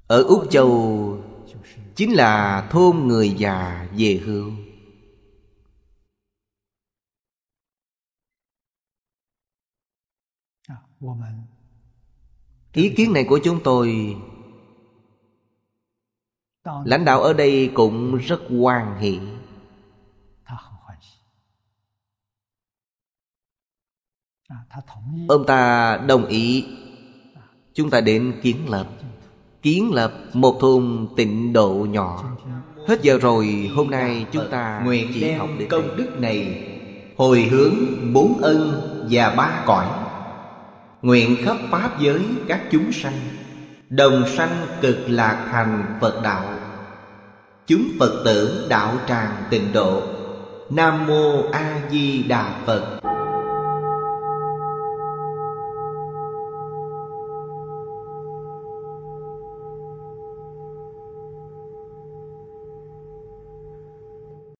ở úc châu chính là thôn người già về hưu ý kiến này của chúng tôi lãnh đạo ở đây cũng rất hoan hỷ À, ông ta đồng ý chúng ta đến kiến lập kiến lập một thùng tịnh độ nhỏ hết giờ rồi hôm nay chúng ta nguyện chỉ học được công đức này hồi hướng bốn ân và ba cõi nguyện khắp pháp giới các chúng sanh đồng sanh cực lạc thành phật đạo chúng phật tử đạo tràng tịnh độ nam mô a di đà phật